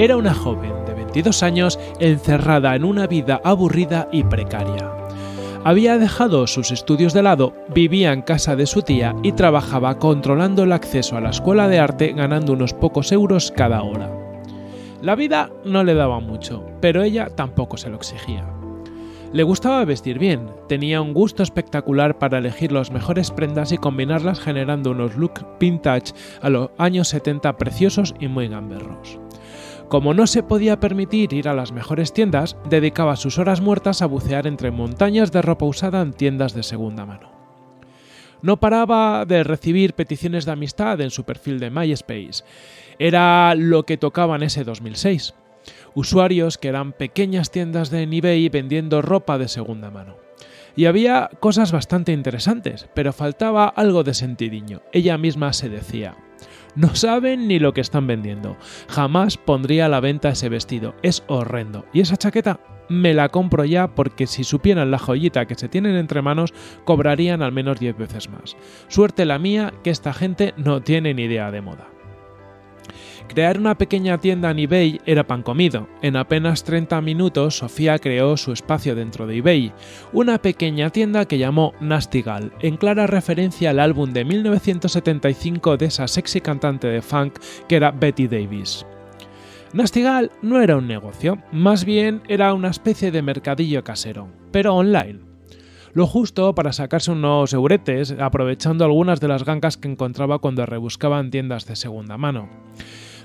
Era una joven de 22 años encerrada en una vida aburrida y precaria. Había dejado sus estudios de lado, vivía en casa de su tía y trabajaba controlando el acceso a la escuela de arte ganando unos pocos euros cada hora. La vida no le daba mucho, pero ella tampoco se lo exigía. Le gustaba vestir bien, tenía un gusto espectacular para elegir las mejores prendas y combinarlas generando unos looks vintage a los años 70 preciosos y muy gamberros. Como no se podía permitir ir a las mejores tiendas, dedicaba sus horas muertas a bucear entre montañas de ropa usada en tiendas de segunda mano. No paraba de recibir peticiones de amistad en su perfil de MySpace. Era lo que tocaba en ese 2006. Usuarios que eran pequeñas tiendas de eBay vendiendo ropa de segunda mano. Y había cosas bastante interesantes, pero faltaba algo de sentidiño. Ella misma se decía, no saben ni lo que están vendiendo. Jamás pondría a la venta ese vestido. Es horrendo. ¿Y esa chaqueta? Me la compro ya porque si supieran la joyita que se tienen entre manos, cobrarían al menos 10 veces más. Suerte la mía que esta gente no tiene ni idea de moda. Crear una pequeña tienda en eBay era pan comido. En apenas 30 minutos, Sofía creó su espacio dentro de eBay, una pequeña tienda que llamó Nastigal, en clara referencia al álbum de 1975 de esa sexy cantante de funk que era Betty Davis. Nastigal no era un negocio, más bien era una especie de mercadillo casero, pero online. Lo justo para sacarse unos euretes, aprovechando algunas de las gangas que encontraba cuando rebuscaban tiendas de segunda mano.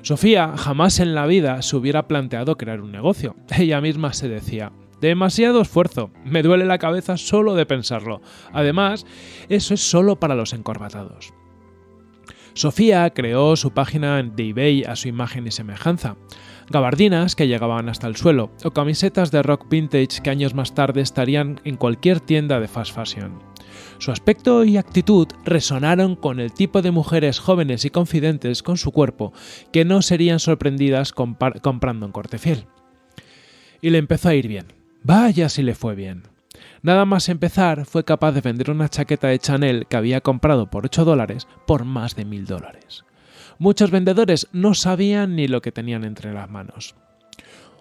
Sofía jamás en la vida se hubiera planteado crear un negocio. Ella misma se decía, demasiado esfuerzo, me duele la cabeza solo de pensarlo. Además, eso es solo para los encorbatados. Sofía creó su página de eBay a su imagen y semejanza. Gabardinas que llegaban hasta el suelo o camisetas de rock vintage que años más tarde estarían en cualquier tienda de fast fashion. Su aspecto y actitud resonaron con el tipo de mujeres jóvenes y confidentes con su cuerpo que no serían sorprendidas comprando en corte Y le empezó a ir bien. Vaya si le fue bien. Nada más empezar, fue capaz de vender una chaqueta de Chanel que había comprado por 8 dólares por más de 1000 dólares. Muchos vendedores no sabían ni lo que tenían entre las manos.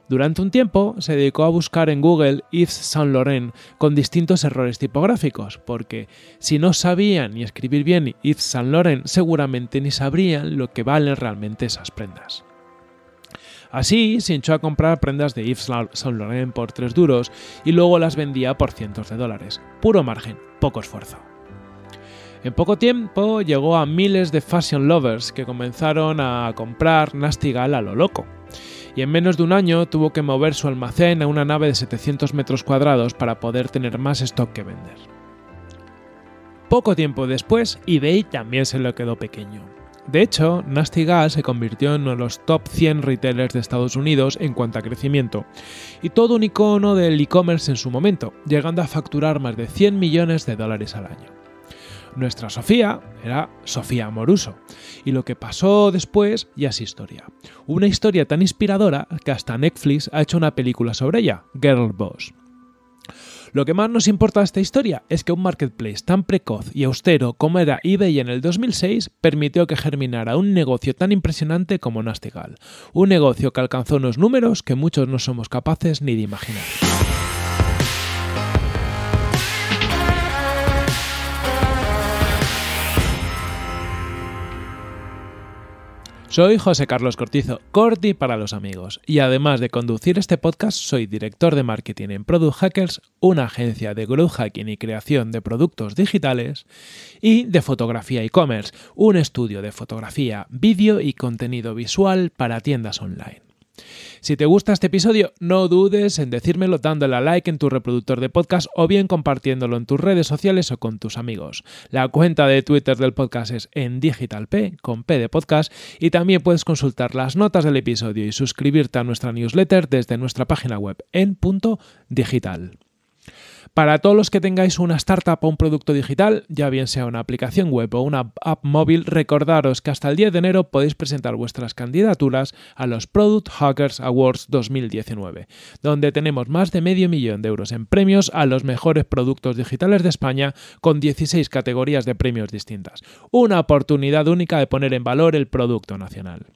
Durante un tiempo se dedicó a buscar en Google Yves Saint Laurent con distintos errores tipográficos, porque si no sabían ni escribir bien Yves Saint Laurent, seguramente ni sabrían lo que valen realmente esas prendas. Así, se hinchó a comprar prendas de Yves Saint Laurent por tres duros y luego las vendía por cientos de dólares. Puro margen, poco esfuerzo. En poco tiempo llegó a miles de fashion lovers que comenzaron a comprar Nastigal a lo loco y en menos de un año tuvo que mover su almacén a una nave de 700 metros cuadrados para poder tener más stock que vender. Poco tiempo después, eBay también se lo quedó pequeño. De hecho, Nasty se convirtió en uno de los top 100 retailers de Estados Unidos en cuanto a crecimiento, y todo un icono del e-commerce en su momento, llegando a facturar más de 100 millones de dólares al año. Nuestra Sofía era Sofía Moruso, y lo que pasó después ya es historia. Una historia tan inspiradora que hasta Netflix ha hecho una película sobre ella, Girl Boss. Lo que más nos importa de esta historia es que un marketplace tan precoz y austero como era eBay en el 2006 permitió que germinara un negocio tan impresionante como Nastigal, un negocio que alcanzó unos números que muchos no somos capaces ni de imaginar. Soy José Carlos Cortizo, Corti para los amigos, y además de conducir este podcast, soy director de marketing en Product Hackers, una agencia de growth hacking y creación de productos digitales, y de fotografía e-commerce, un estudio de fotografía, vídeo y contenido visual para tiendas online. Si te gusta este episodio, no dudes en decírmelo dándole a like en tu reproductor de podcast o bien compartiéndolo en tus redes sociales o con tus amigos. La cuenta de Twitter del podcast es en digitalp con P de podcast y también puedes consultar las notas del episodio y suscribirte a nuestra newsletter desde nuestra página web en punto digital. Para todos los que tengáis una startup o un producto digital, ya bien sea una aplicación web o una app móvil, recordaros que hasta el 10 de enero podéis presentar vuestras candidaturas a los Product Hackers Awards 2019, donde tenemos más de medio millón de euros en premios a los mejores productos digitales de España con 16 categorías de premios distintas. Una oportunidad única de poner en valor el producto nacional.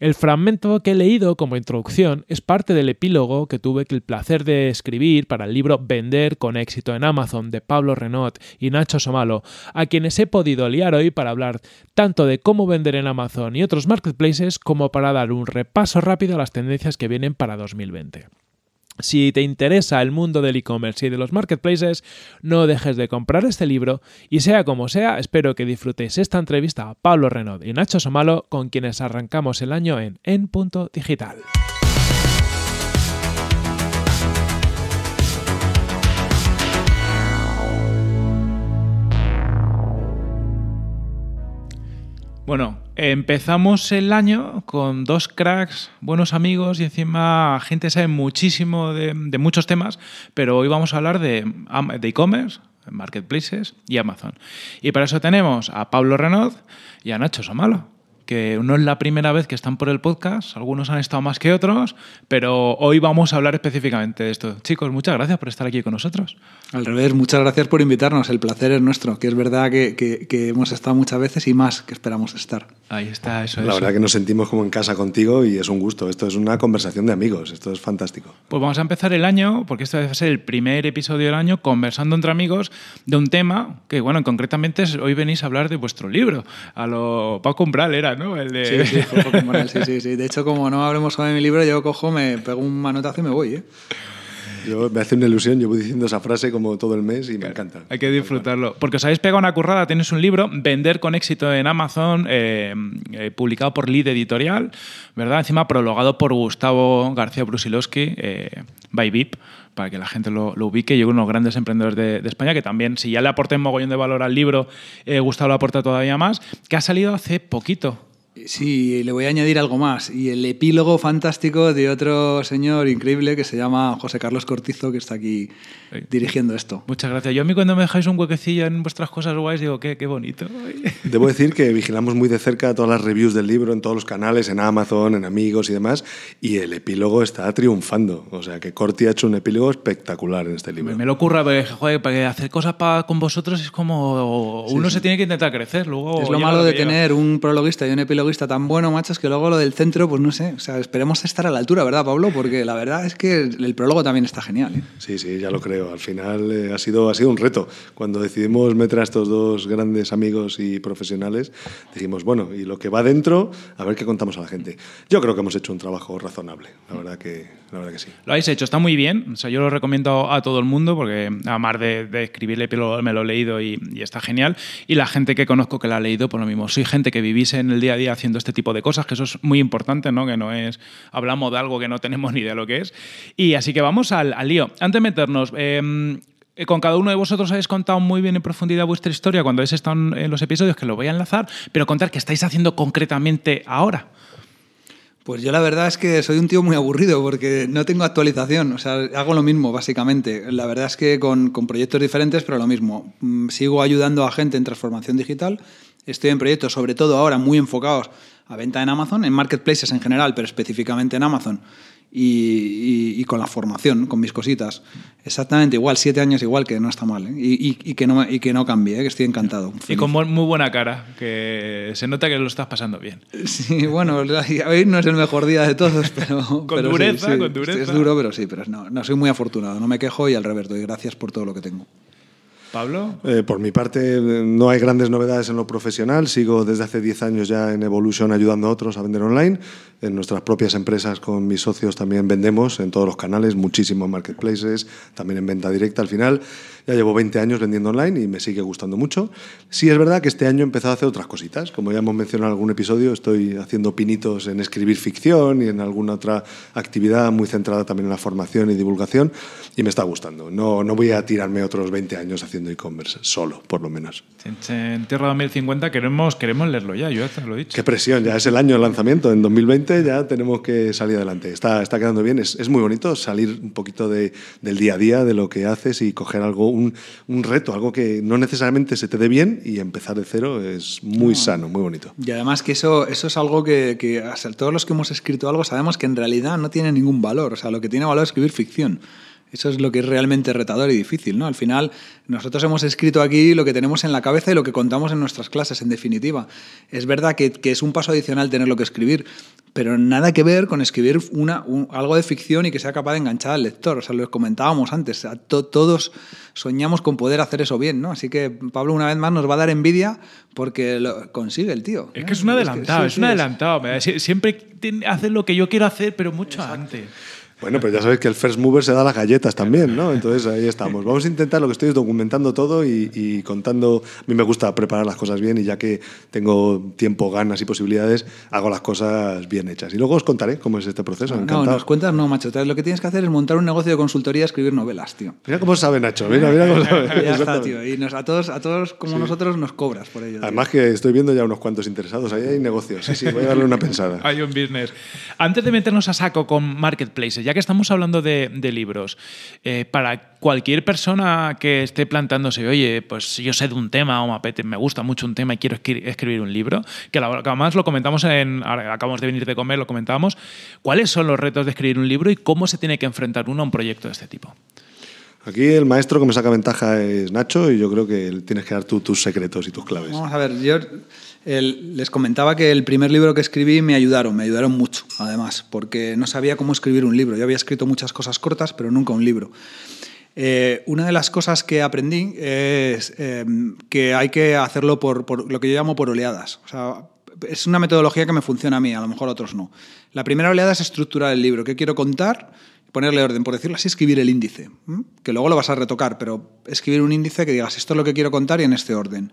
El fragmento que he leído como introducción es parte del epílogo que tuve el placer de escribir para el libro Vender con éxito en Amazon de Pablo Renot y Nacho Somalo, a quienes he podido liar hoy para hablar tanto de cómo vender en Amazon y otros marketplaces como para dar un repaso rápido a las tendencias que vienen para 2020. Si te interesa el mundo del e-commerce y de los marketplaces, no dejes de comprar este libro y sea como sea, espero que disfrutéis esta entrevista a Pablo Renaud y Nacho Somalo con quienes arrancamos el año en En Punto Digital. Bueno, empezamos el año con dos cracks, buenos amigos y encima gente sabe muchísimo de, muchos temas, pero hoy vamos a hablar de e-commerce, marketplaces y Amazon. Y para eso tenemos a Pablo Renaud y a Nacho Somalo que no es la primera vez que están por el podcast, algunos han estado más que otros, pero hoy vamos a hablar específicamente de esto. Chicos, muchas gracias por estar aquí con nosotros. Al revés, muchas gracias por invitarnos, el placer es nuestro, que es verdad que, hemos estado muchas veces y más que esperamos estar. Ahí está, eso es. La verdad que nos sentimos como en casa contigo y es un gusto, esto es una conversación de amigos, esto es fantástico. Pues vamos a empezar el año, porque este va a ser el primer episodio del año, conversando entre amigos de un tema que, bueno, concretamente hoy venís a hablar de vuestro libro, a lo Paco Umbral era de... Sí, sí, sí, De hecho, como no hablemos sobre mi libro, yo cojo, me pego un manotazo y me voy, ¿eh? me hace una ilusión, yo voy diciendo esa frase como todo el mes y me encanta. Hay que disfrutarlo. Porque os habéis pegado una currada, tienes un libro, Vender con éxito en Amazon, eh, eh, publicado por Lead Editorial, ¿verdad? Encima prologado por Gustavo García Brusilowski, by VIP para que la gente lo, lo ubique. Y unos grandes emprendedores de, España que también, si ya le aporté un mogollón de valor al libro, eh, Gustavo lo aporta todavía más, que ha salido hace poquito. Eh, sí, le voy a añadir algo más. Y el epílogo fantástico de otro señor increíble que se llama José Carlos Cortizo, que está aquí dirigiendo esto. Muchas gracias. Yo a mí cuando me dejáis un huequecillo en vuestras cosas guays, digo, qué, qué bonito. Debo decir que vigilamos muy de cerca todas las reviews del libro en todos los canales, en Amazon, en Amigos y demás, y el epílogo está triunfando. O sea, que Corti ha hecho un epílogo espectacular en este libro. Me, lo ocurra, porque, hacer cosas con vosotros es como... Uno se tiene que intentar crecer. Luego, es lo malo de tener un prologuista y un epílogo está tan bueno, macho, que luego lo del centro, pues no sé, o sea, esperemos estar a la altura, ¿verdad, Pablo? Porque la verdad es que el prólogo también está genial. ¿eh? Sí, sí, ya lo creo. Al final eh, ha, sido, ha sido un reto. Cuando decidimos meter a estos dos grandes amigos y profesionales, dijimos, bueno, y lo que va dentro, a ver qué contamos a la gente. Yo creo que hemos hecho un trabajo razonable, la verdad que, la sí. Lo habéis hecho, está muy bien. O sea, yo lo recomiendo a todo el mundo porque, además de, de escribirle, me lo he leído y, está genial. Y la gente que conozco que la ha leído, por pues lo mismo, soy gente que vivís en el día a día haciendo este tipo de cosas, que eso es muy importante, ¿no? Que no es, hablamos de algo que no tenemos ni idea de lo que es. Y así que vamos al, lío. Antes de meternos, em, eh, con cada uno de vosotros habéis contado muy bien en profundidad vuestra historia cuando habéis estado en los episodios, que lo voy a enlazar, pero contar qué estáis haciendo concretamente ahora. Pues yo la verdad es que soy un tío muy aburrido porque no tengo actualización, o sea, hago lo mismo básicamente. La verdad es que con, con proyectos diferentes, pero lo mismo. Mm, sigo ayudando a gente en transformación digital, Estoy en proyectos, sobre todo ahora, muy enfocados a venta en Amazon, en marketplaces en general, pero específicamente en Amazon. Y, con la formación, con mis cositas. Exactamente igual, siete años igual, que no está mal. ¿eh? Y, que no, que no cambie, ¿eh? que estoy encantado. Y con muy buena cara, que se nota que lo estás pasando bien. Sí, bueno, hoy no es el mejor día de todos, pero... con dureza, con dureza. Es duro, pero sí, pero no, no soy muy afortunado, no me quejo y al revés, doy gracias por todo lo que tengo. Pablo. Eh, por mi parte, no hay grandes novedades en lo profesional. Sigo desde hace 10 años ya en Evolution ayudando a otros a vender online en nuestras propias empresas con mis socios también vendemos en todos los canales, muchísimos marketplaces, también en venta directa al final. Ya llevo 20 años vendiendo online y me sigue gustando mucho. Sí es verdad que este año he empezado a hacer otras cositas, como ya hemos mencionado en algún episodio, estoy haciendo pinitos en escribir ficción y en alguna otra actividad muy centrada también en la formación y divulgación y me está gustando. No, no voy a tirarme otros 20 años haciendo e-commerce, solo, por lo menos. En Tierra 2050 queremos, queremos leerlo ya, yo ya lo he dicho. Qué presión, ya es el año de lanzamiento, en 2020 ya tenemos que salir adelante. Está, está quedando bien, es, es muy bonito salir un poquito de, del día a día, de lo que haces y coger algo, un, un reto, algo que no necesariamente se te dé bien y empezar de cero es muy sano, muy bonito. Y además que eso, eso es algo que, todos los que hemos escrito algo sabemos que en realidad no tiene ningún valor. O sea, lo que tiene valor es escribir ficción. Eso es lo que es realmente retador y difícil, ¿no? Al final, nosotros hemos escrito aquí lo que tenemos en la cabeza y lo que contamos en nuestras clases, en definitiva. Es verdad que, que es un paso adicional tener lo que escribir, pero nada que ver con escribir una, algo de ficción y que sea capaz de enganchar al lector. O sea, lo comentábamos antes, todos soñamos con poder hacer eso bien, ¿no? Así que Pablo, una vez más, nos va a dar envidia porque lo consigue el tío. Es que es un adelantado, es, un adelantado. Siempre hace lo que yo quiero hacer, pero mucho antes. Bueno, pero ya sabéis que el first mover se da las galletas también, ¿no? Entonces ahí estamos. Vamos a intentar lo que estoy documentando todo y, contando. A mí me gusta preparar las cosas bien y ya que tengo tiempo, ganas y posibilidades, hago las cosas bien hechas. Y luego os contaré cómo es este proceso. No, no, nos cuentas, no, macho. Lo que tienes que hacer es montar un negocio de consultoría, escribir novelas, tío. Mira cómo sabe Nacho, mira, cómo sabe. ya está, tío. Y a todos, a todos como nosotros nos cobras por ello. Además que estoy viendo ya unos cuantos interesados. Ahí hay negocios. Sí, sí, voy a darle una pensada. hay un business. Antes de meternos a saco con Marketplace, ya que estamos hablando de, libros, eh, para cualquier persona que esté plantándose, oye, pues yo sé de un tema o me gusta mucho un tema y quiero escribir un libro, que además lo comentamos en, acabamos de venir de comer, lo comentábamos, ¿cuáles son los retos de escribir un libro y cómo se tiene que enfrentar uno a un proyecto de este tipo? Aquí el maestro que me saca ventaja es Nacho y yo creo que tienes que dar tú tus secretos y tus claves. Vamos a ver, yo les comentaba que el primer libro que escribí me ayudaron, me ayudaron mucho, además, porque no sabía cómo escribir un libro. Yo había escrito muchas cosas cortas, pero nunca un libro. Eh, una de las cosas que aprendí es em, que hay que hacerlo por, lo que yo llamo por oleadas. es una metodología que me funciona a mí, a lo mejor a otros no. La primera oleada es estructurar el libro. ¿Qué quiero contar? Ponerle orden, por decirlo así, escribir el índice, que luego lo vas a retocar, pero escribir un índice que digas, esto es lo que quiero contar y en este orden.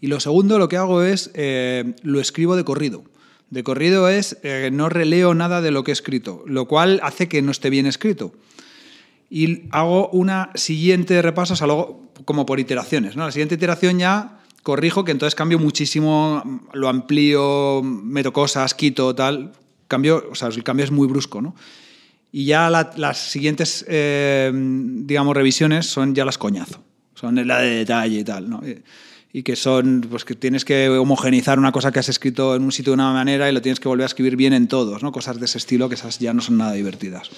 Y lo segundo, lo que hago es, eh, lo escribo de corrido. De corrido es, eh, no releo nada de lo que he escrito, lo cual hace que no esté bien escrito. Y hago una siguiente repaso, o sea, como por iteraciones. ¿no? La siguiente iteración ya corrijo, que entonces cambio muchísimo, lo amplío, meto cosas, quito, tal. Cambio, o sea, el cambio es muy brusco, ¿no? Y ya las siguientes, eh, digamos, revisiones son ya las coñazo. Son la de detalle y tal, y que son, pues que tienes que homogenizar una cosa que has escrito en un sitio de una manera y lo tienes que volver a escribir bien en todos, ¿no? Cosas de ese estilo que esas ya no son nada divertidas.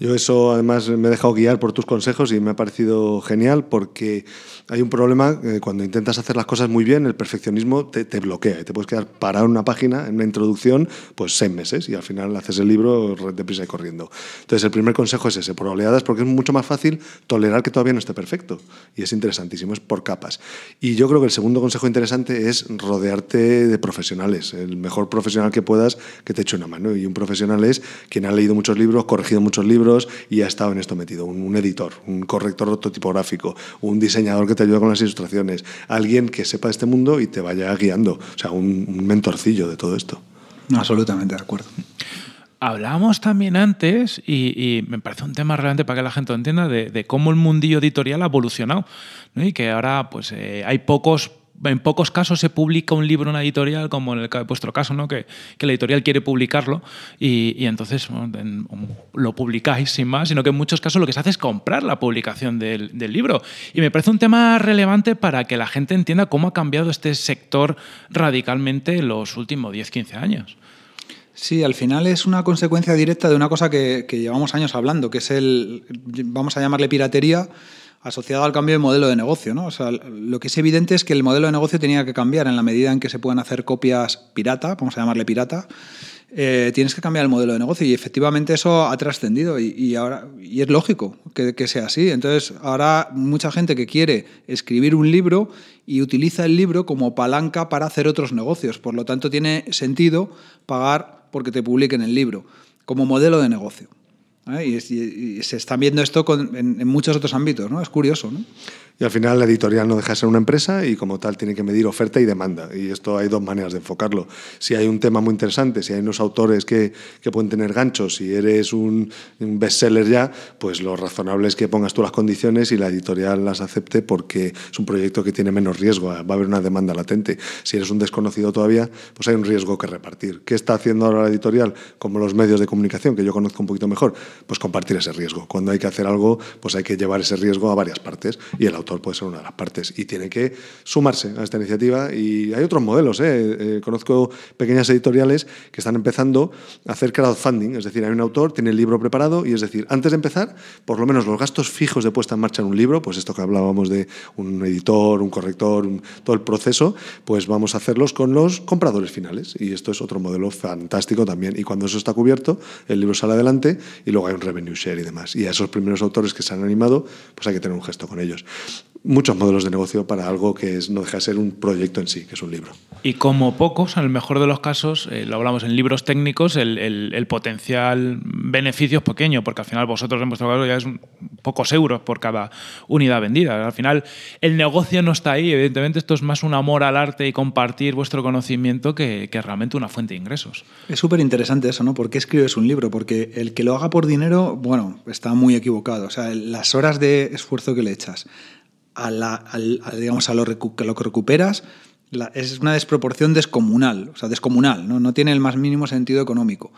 Yo eso además me he dejado guiar por tus consejos y me ha parecido genial porque hay un problema eh, cuando intentas hacer las cosas muy bien, el perfeccionismo te, bloquea y te puedes quedar parado en una página, en una introducción, pues seis meses y al final haces el libro deprisa y corriendo. Entonces el primer consejo es ese, por oleadas, porque es mucho más fácil tolerar que todavía no esté perfecto y es interesantísimo, es por capas. Y yo creo que el segundo consejo interesante es rodearte de profesionales, el mejor profesional que puedas que te eche una mano y un profesional es quien ha leído muchos libros, corregido muchos libros, y ha estado en esto metido. Un, editor, un corrector ortotipográfico, un diseñador que te ayude con las ilustraciones, alguien que sepa de este mundo y te vaya guiando. O sea, un, mentorcillo de todo esto. Absolutamente de acuerdo. Hablábamos también antes, y, me parece un tema relevante para que la gente lo entienda, de, cómo el mundillo editorial ha evolucionado. Y que ahora pues, eh, hay pocos en pocos casos se publica un libro en una editorial, como en el, vuestro caso, ¿no? Que, la editorial quiere publicarlo y, entonces lo publicáis sin más, sino que en muchos casos lo que se hace es comprar la publicación del, libro. Y me parece un tema relevante para que la gente entienda cómo ha cambiado este sector radicalmente los últimos 10-15 años. Sí, al final es una consecuencia directa de una cosa que llevamos años hablando, que es el, vamos a llamarle piratería, asociado al cambio de modelo de negocio. lo que es evidente es que el modelo de negocio tenía que cambiar en la medida en que se puedan hacer copias pirata, vamos a llamarle pirata. Eh, tienes que cambiar el modelo de negocio y efectivamente eso ha trascendido y, ahora y es lógico que, sea así. Entonces ahora mucha gente que quiere escribir un libro y utiliza el libro como palanca para hacer otros negocios. Por lo tanto tiene sentido pagar porque te publiquen el libro como modelo de negocio. ¿eh? Y, se está viendo esto en, en, muchos otros ámbitos, ¿no? Es curioso, ¿no? Y al final la editorial no deja de ser una empresa y como tal tiene que medir oferta y demanda. Y esto hay dos maneras de enfocarlo. Si hay un tema muy interesante, si hay unos autores que, pueden tener ganchos, si eres un, un bestseller ya, pues lo razonable es que pongas tú las condiciones y la editorial las acepte porque es un proyecto que tiene menos riesgo, va a haber una demanda latente. Si eres un desconocido todavía, pues hay un riesgo que repartir. ¿Qué está haciendo ahora la editorial? Como los medios de comunicación, que yo conozco un poquito mejor, pues compartir ese riesgo. Cuando hay que hacer algo, pues hay que llevar ese riesgo a varias partes y el autor puede ser una de las partes y tiene que sumarse a esta iniciativa. Y hay otros modelos. ¿eh? Eh, conozco pequeñas editoriales que están empezando a hacer crowdfunding, es decir, hay un autor, tiene el libro preparado y es decir, antes de empezar, por lo menos los gastos fijos de puesta en marcha en un libro, pues esto que hablábamos de un editor, un corrector, todo el proceso, pues vamos a hacerlos con los compradores finales. Y esto es otro modelo fantástico también. Y cuando eso está cubierto, el libro sale adelante y luego hay un revenue share y demás. Y a esos primeros autores que se han animado, pues hay que tener un gesto con ellos muchos modelos de negocio para algo que no deja de ser un proyecto en sí, que es un libro. Y como pocos, en el mejor de los casos, eh, lo hablamos en libros técnicos, el, potencial beneficio es pequeño, porque al final vosotros en vuestro caso ya es pocos euros por cada unidad vendida. Al final el negocio no está ahí, evidentemente esto es más un amor al arte y compartir vuestro conocimiento que, que realmente una fuente de ingresos. Es súper interesante eso, ¿no? ¿Por qué escribes un libro? Porque el que lo haga por dinero, bueno, está muy equivocado. O sea, las horas de esfuerzo que le echas a, al, digamos, a lo, que recuperas es una desproporción descomunal, o sea, descomunal, ¿no? tiene el más mínimo sentido económico.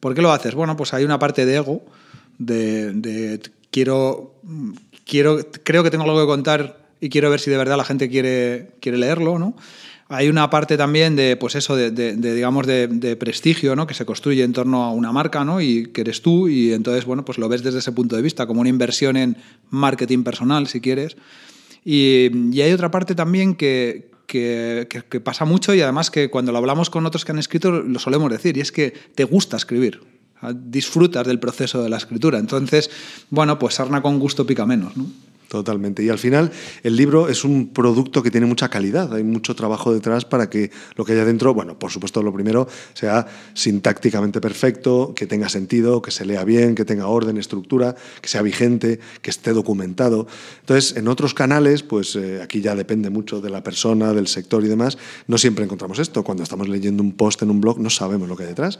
¿Por qué lo haces? Bueno, pues hay una parte de ego, de, quiero, quiero, creo que tengo algo que contar y quiero ver si de verdad la gente quiere, quiere leerlo, ¿no? Hay una parte también de, pues eso, de, digamos, de, prestigio, ¿no? Que se construye en torno a una marca, ¿no? Y que eres tú y entonces, bueno, pues lo ves desde ese punto de vista, como una inversión en marketing personal, si quieres. Y, hay otra parte también que, pasa mucho y además que cuando lo hablamos con otros que han escrito lo solemos decir, y es que te gusta escribir, disfrutas del proceso de la escritura. Entonces, bueno, pues sarna con gusto pica menos. ¿no? Totalmente. Y al final el libro es un producto que tiene mucha calidad, hay mucho trabajo detrás para que lo que haya dentro, bueno, por supuesto lo primero sea sintácticamente perfecto, que tenga sentido, que se lea bien, que tenga orden, estructura, que sea vigente, que esté documentado. Entonces, en otros canales, pues eh, aquí ya depende mucho de la persona, del sector y demás, no siempre encontramos esto. Cuando estamos leyendo un post en un blog no sabemos lo que hay detrás.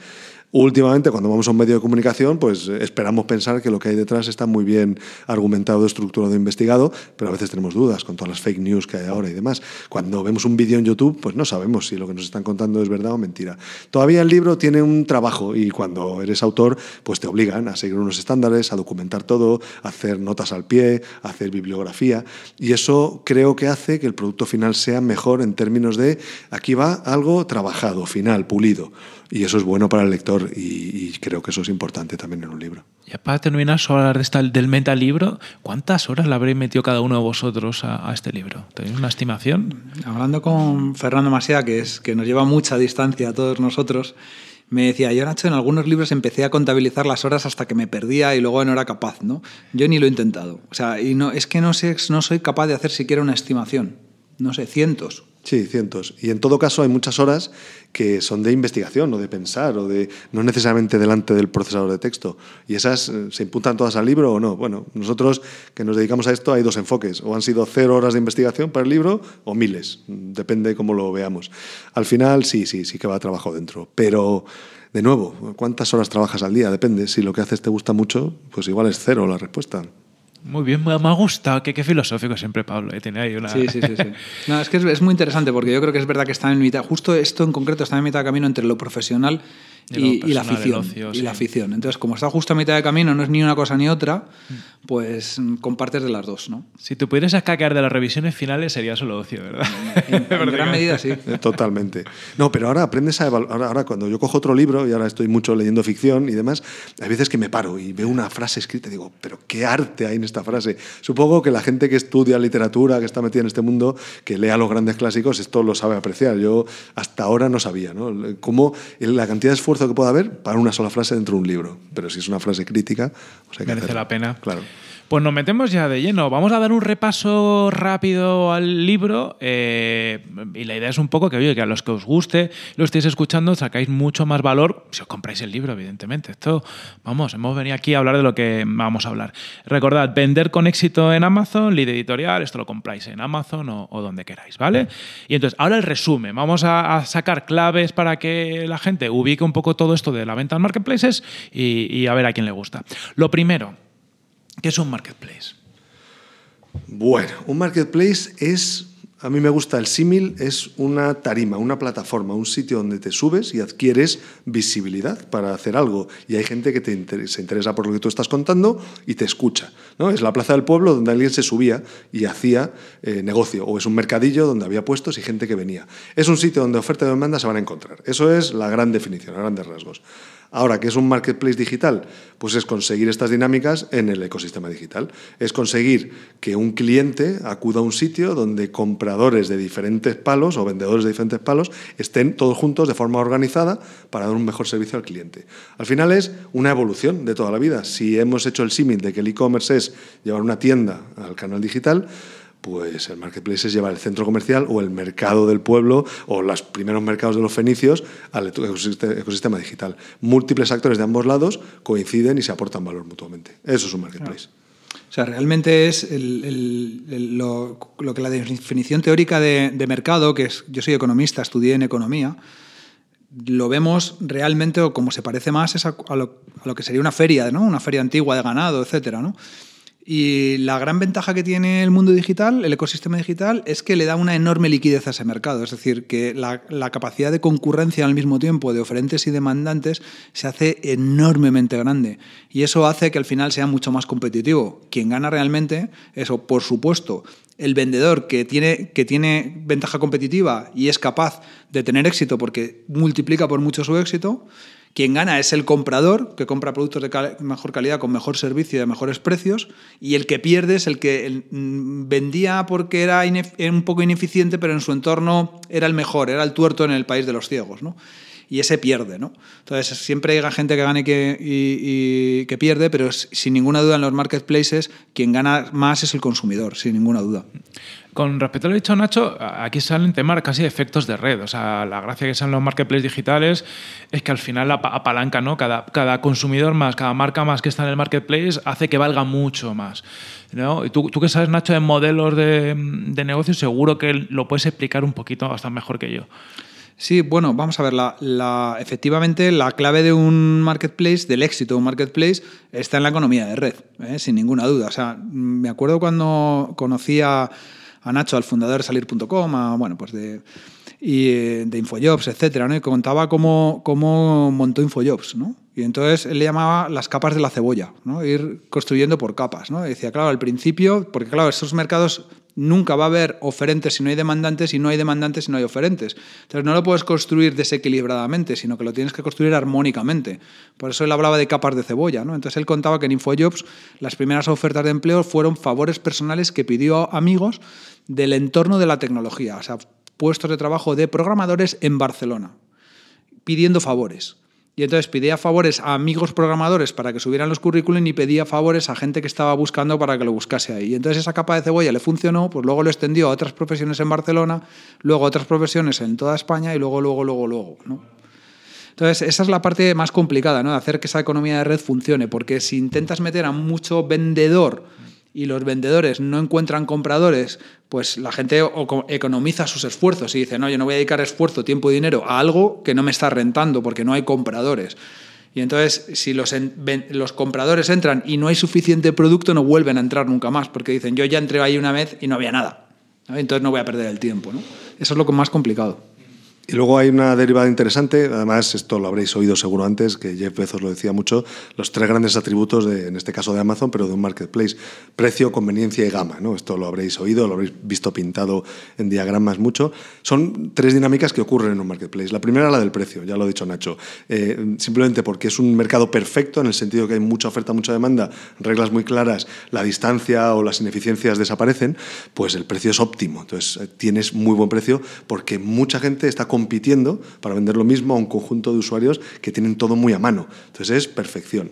Últimamente, cuando vamos a un medio de comunicación, pues eh, esperamos pensar que lo que hay detrás está muy bien argumentado, estructurado, investigado, pero a veces tenemos dudas con todas las fake news que hay ahora y demás. Cuando vemos un vídeo en YouTube, pues no sabemos si lo que nos están contando es verdad o mentira. Todavía el libro tiene un trabajo y cuando eres autor, pues te obligan a seguir unos estándares, a documentar todo, a hacer notas al pie, a hacer bibliografía y eso creo que hace que el producto final sea mejor en términos de aquí va algo trabajado, final, pulido. Y eso es bueno para el lector y, creo que eso es importante también en un libro. Y para terminar, sobre hablar de del del libro, ¿cuántas horas le habréis metido cada uno de vosotros a, este libro? ¿Tenéis una estimación? Hablando con Fernando Masía, que, es, que nos lleva mucha distancia a todos nosotros, me decía, yo Nacho, en algunos libros empecé a contabilizar las horas hasta que me perdía y luego no era capaz, ¿no? Yo ni lo he intentado. O sea, y no, es que no, sé, no soy capaz de hacer siquiera una estimación. No sé, cientos, Sí, cientos. Y en todo caso hay muchas horas que son de investigación o de pensar o de no necesariamente delante del procesador de texto. ¿Y esas eh, se imputan todas al libro o no? Bueno, nosotros que nos dedicamos a esto hay dos enfoques. O han sido cero horas de investigación para el libro o miles. Depende cómo lo veamos. Al final sí, sí, sí que va trabajo dentro. Pero, de nuevo, ¿cuántas horas trabajas al día? Depende. Si lo que haces te gusta mucho, pues igual es cero la respuesta. Muy bien, me ha gustado. Qué, filosófico siempre Pablo. Eh, sí, sí, sí. es que muy interesante porque yo creo que es verdad que está en mitad, justo esto en concreto está en mitad de camino entre lo profesional y, y, la afición. y la afición. Entonces, como está justo a mitad de camino, no es ni una cosa ni otra, mm. pues mm, compartes de las dos, ¿no? Si te pudieras escaquear de las revisiones finales sería solo ocio, ¿verdad? En, gran medida sí. Eh, totalmente. No, pero ahora aprendes a evaluar. Ahora, cuando yo cojo otro libro, y ahora estoy mucho leyendo ficción y demás, hay veces que me paro y veo una frase escrita y digo, pero qué arte hay en esta frase. Supongo que la gente que estudia literatura, que está metida en este mundo, que lea los grandes clásicos, esto lo sabe apreciar. Yo hasta ahora no sabía, ¿no? Cómo eh, la cantidad de esfuerzo que pueda haber para una sola frase dentro de un libro. Pero si es una frase crítica, Merece la pena. Claro. Pues nos metemos ya de lleno. Vamos a dar un repaso rápido al libro eh, y la idea es un poco que, que a los que os guste, lo estéis escuchando, sacáis mucho más valor si os compráis el libro, evidentemente. Esto, vamos, hemos venido aquí a hablar de lo que vamos a hablar. Recordad, vender con éxito en Amazon, líder editorial, esto lo compráis en Amazon o, donde queráis, ¿vale? Y entonces, ahora el resumen. Vamos a, sacar claves para que la gente ubique un poco todo esto de la venta en marketplaces y a ver a quién le gusta. Lo primero, ¿Qué es un marketplace? Bueno, un marketplace es, a mí me gusta el símil, es una tarima, una plataforma, un sitio donde te subes y adquieres visibilidad para hacer algo. Y hay gente que se interesa por lo que tú estás contando y te escucha. ¿no? Es la plaza del pueblo donde alguien se subía y hacía eh, negocio, o es un mercadillo donde había puestos y gente que venía. Es un sitio donde oferta y demanda se van a encontrar. Eso es la gran definición, a grandes rasgos. Ahora, ¿qué es un marketplace digital? Pues es conseguir estas dinámicas en el ecosistema digital. Es conseguir que un cliente acuda a un sitio donde compradores de diferentes palos o vendedores de diferentes palos estén todos juntos de forma organizada para dar un mejor servicio al cliente. Al final es una evolución de toda la vida. Si hemos hecho el símil de que el e-commerce es llevar una tienda al canal digital, pues el marketplace es llevar el centro comercial o el mercado del pueblo o los primeros mercados de los fenicios al ecosistema digital. Múltiples actores de ambos lados coinciden y se aportan valor mutuamente. Eso es un marketplace. O sea, realmente es lo, que la definición teórica de, mercado, que es, yo soy economista, estudié en economía, lo vemos realmente o como se parece más a, lo, que sería una feria, ¿no? Una feria antigua de ganado, etcétera, ¿no? Y la gran ventaja que tiene el mundo digital, el ecosistema digital, es que le da una enorme liquidez a ese mercado. Es decir, que la, capacidad de concurrencia al mismo tiempo de oferentes y demandantes se hace enormemente grande. Y eso hace que al final sea mucho más competitivo. Quien gana realmente, eso por supuesto, el vendedor que tiene, que tiene ventaja competitiva y es capaz de tener éxito porque multiplica por mucho su éxito quien gana es el comprador, que compra productos de mejor calidad, con mejor servicio y de mejores precios, y el que pierde es el que mm, vendía porque era, un poco ineficiente, pero en su entorno era el mejor, era el tuerto en el país de los ciegos, ¿no? Y ese pierde, ¿no? Entonces, siempre hay gente que gana que, y que pierde, pero sin ninguna duda en los marketplaces quien gana más es el consumidor, sin ninguna duda. Con respecto a lo dicho Nacho, aquí salen temas casi efectos de red. O sea, la gracia que son los marketplaces digitales es que al final apalanca, ¿no? Cada, consumidor más, cada marca más que está en el marketplace hace que valga mucho más. ¿no? Y tú, que sabes, Nacho, de modelos de, negocio, seguro que lo puedes explicar un poquito hasta mejor que yo. Sí, bueno, vamos a ver, efectivamente la clave de un marketplace, del éxito de un marketplace, está en la economía de red, ¿eh? sin ninguna duda. O sea, me acuerdo cuando conocía a Nacho, al fundador de salir.com, bueno, pues de, y, eh, de Infojobs, etcétera, Y contaba cómo, cómo montó Infojobs, ¿no? Y entonces él le llamaba las capas de la cebolla, ¿no? Ir construyendo por capas, ¿no? decía, claro, al principio, porque claro, esos mercados nunca va a haber oferentes si no hay demandantes y no hay demandantes si no hay oferentes. Entonces no lo puedes construir desequilibradamente, sino que lo tienes que construir armónicamente. Por eso él hablaba de capas de cebolla, ¿no? Entonces él contaba que en InfoJobs las primeras ofertas de empleo fueron favores personales que pidió a amigos del entorno de la tecnología, o sea, puestos de trabajo de programadores en Barcelona, pidiendo favores. Y entonces pedía favores a amigos programadores para que subieran los currículum y pedía favores a gente que estaba buscando para que lo buscase ahí. Y entonces esa capa de cebolla le funcionó, pues luego lo extendió a otras profesiones en Barcelona, luego a otras profesiones en toda España y luego, luego, luego, luego. Entonces, esa es la parte más complicada, ¿no? De hacer que esa economía de red funcione, porque si intentas meter a mucho vendedor y los vendedores no encuentran compradores, pues la gente economiza sus esfuerzos y dice, no, yo no voy a dedicar esfuerzo, tiempo y dinero a algo que no me está rentando porque no hay compradores. Y entonces, si los, los, compradores entran y no hay suficiente producto, no vuelven a entrar nunca más, porque dicen, yo ya entré ahí una vez y no había nada. Entonces no voy a perder el tiempo. Eso es lo más complicado. Y luego hay una derivada interesante, además esto lo habréis oído seguro antes, que Jeff Bezos lo decía mucho, los tres grandes atributos, de, en este caso de Amazon, pero de un marketplace, precio, conveniencia y gama. ¿no? Esto lo habréis oído, lo habréis visto pintado en diagramas mucho. Son tres dinámicas que ocurren en un marketplace. La primera, la del precio, ya lo ha dicho Nacho, eh, simplemente porque es un mercado perfecto en el sentido que hay mucha oferta, mucha demanda, reglas muy claras, la distancia o las ineficiencias desaparecen, pues el precio es óptimo. Entonces eh, tienes muy buen precio porque mucha gente está comprando compitiendo para vender lo mismo a un conjunto de usuarios que tienen todo muy a mano. Entonces es perfección.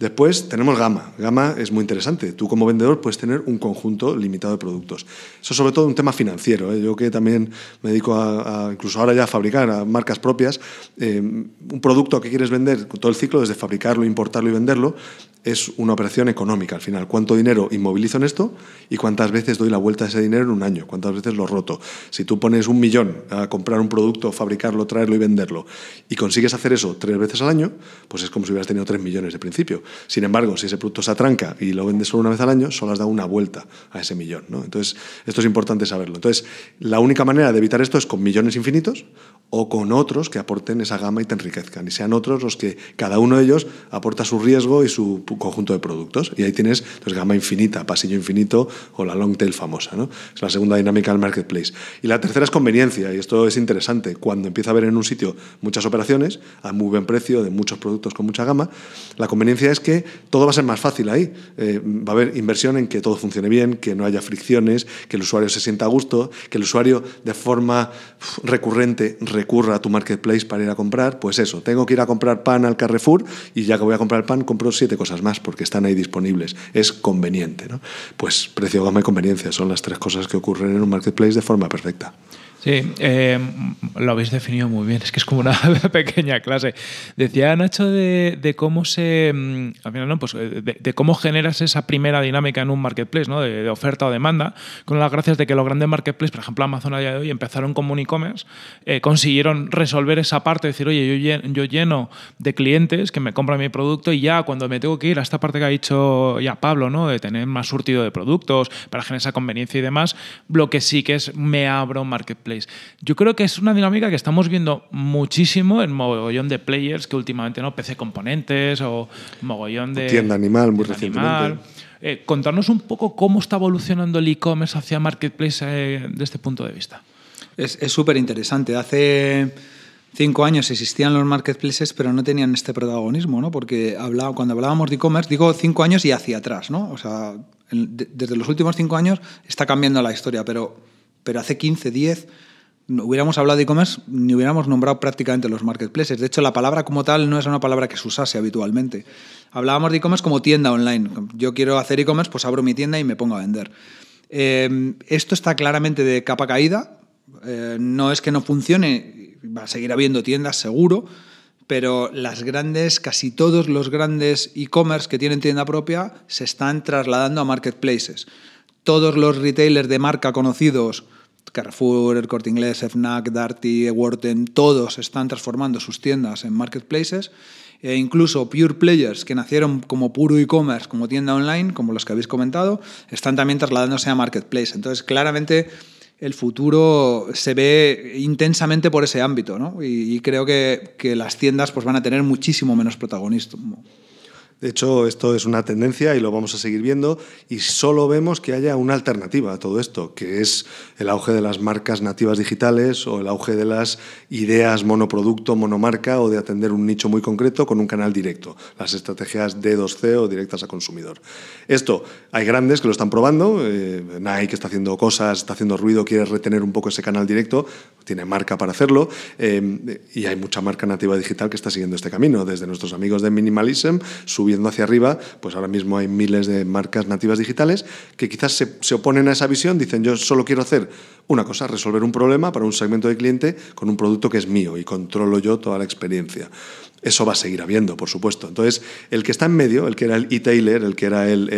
Después tenemos gama. Gama es muy interesante. Tú como vendedor puedes tener un conjunto limitado de productos. Eso sobre todo un tema financiero. ¿eh? Yo que también me dedico a, incluso ahora ya a fabricar a marcas propias, eh, un producto que quieres vender, todo el ciclo desde fabricarlo, importarlo y venderlo, es una operación económica al final. ¿Cuánto dinero inmovilizo en esto y cuántas veces doy la vuelta a ese dinero en un año? ¿Cuántas veces lo roto? Si tú pones un millón a comprar un producto, fabricarlo, traerlo y venderlo, y consigues hacer eso tres veces al año, pues es como si hubieras tenido tres millones de principio. Sin embargo, si ese producto se atranca y lo vendes solo una vez al año, solo has dado una vuelta a ese millón. Entonces, esto es importante saberlo. Entonces, la única manera de evitar esto es con millones infinitos o con otros que aporten esa gama y te enriquezcan. Y sean otros los que cada uno de ellos aporta su riesgo y su conjunto de productos. Y ahí tienes pues, gama infinita, pasillo infinito o la long tail famosa. ¿no? Es la segunda dinámica del marketplace. Y la tercera es conveniencia. Y esto es interesante. Cuando empieza a haber en un sitio muchas operaciones a muy buen precio, de muchos productos con mucha gama, la conveniencia es que todo va a ser más fácil ahí. Eh, va a haber inversión en que todo funcione bien, que no haya fricciones, que el usuario se sienta a gusto, que el usuario de forma recurrente recurra a tu marketplace para ir a comprar, pues eso, tengo que ir a comprar pan al Carrefour y ya que voy a comprar pan compro siete cosas más porque están ahí disponibles. Es conveniente, ¿no? Pues precio, gama y conveniencia son las tres cosas que ocurren en un marketplace de forma perfecta. Sí, eh, lo habéis definido muy bien, es que es como una pequeña clase. Decía Nacho de, de cómo se. Mm, al final, no, pues eh, de, cómo generas esa primera dinámica en un marketplace, ¿no? De, oferta o demanda, con las gracias de que los grandes marketplaces, por ejemplo, Amazon a día de hoy, empezaron como un e-commerce, eh, consiguieron resolver esa parte, decir, oye, yo, lleno de clientes que me compran mi producto y ya cuando me tengo que ir a esta parte que ha dicho ya Pablo, ¿no? De tener más surtido de productos, para generar esa conveniencia y demás, lo que sí que es me abro un marketplace yo creo que es una dinámica que estamos viendo muchísimo en mogollón de players que últimamente, ¿no? PC Componentes o mogollón de... Tienda Animal, muy recientemente. Eh, contarnos un poco cómo está evolucionando el e-commerce hacia marketplace eh, desde este punto de vista. Es súper interesante. Hace cinco años existían los marketplaces, pero no tenían este protagonismo, ¿no? Porque cuando hablábamos de e-commerce, digo cinco años y hacia atrás, ¿no? O sea, desde los últimos cinco años está cambiando la historia, pero pero hace 15, 10 no hubiéramos hablado de e-commerce ni hubiéramos nombrado prácticamente los marketplaces. De hecho, la palabra como tal no es una palabra que se usase habitualmente. Hablábamos de e-commerce como tienda online. Yo quiero hacer e-commerce, pues abro mi tienda y me pongo a vender. Eh, esto está claramente de capa caída. Eh, no es que no funcione, va a seguir habiendo tiendas seguro, pero las grandes, casi todos los grandes e-commerce que tienen tienda propia se están trasladando a marketplaces todos los retailers de marca conocidos, Carrefour, El Corte Inglés, FNAC, Darty, Worten, todos están transformando sus tiendas en marketplaces. E incluso pure players que nacieron como puro e-commerce, como tienda online, como los que habéis comentado, están también trasladándose a marketplace. Entonces, claramente el futuro se ve intensamente por ese ámbito, Y, creo que, que, las tiendas pues, van a tener muchísimo menos protagonismo. De hecho, esto es una tendencia y lo vamos a seguir viendo y solo vemos que haya una alternativa a todo esto, que es el auge de las marcas nativas digitales o el auge de las ideas monoproducto, monomarca o de atender un nicho muy concreto con un canal directo, las estrategias D2C o directas a consumidor. Esto, hay grandes que lo están probando, eh, Nike está haciendo cosas, está haciendo ruido, quiere retener un poco ese canal directo, tiene marca para hacerlo eh, y hay mucha marca nativa digital que está siguiendo este camino, desde nuestros amigos de Minimalism, su viendo hacia arriba, pues ahora mismo hay miles de marcas nativas digitales que quizás se, se oponen a esa visión, dicen yo solo quiero hacer una cosa, resolver un problema para un segmento de cliente con un producto que es mío y controlo yo toda la experiencia. Eso va a seguir habiendo, por supuesto. Entonces, el que está en medio, el que era el e-tailer, el que era el,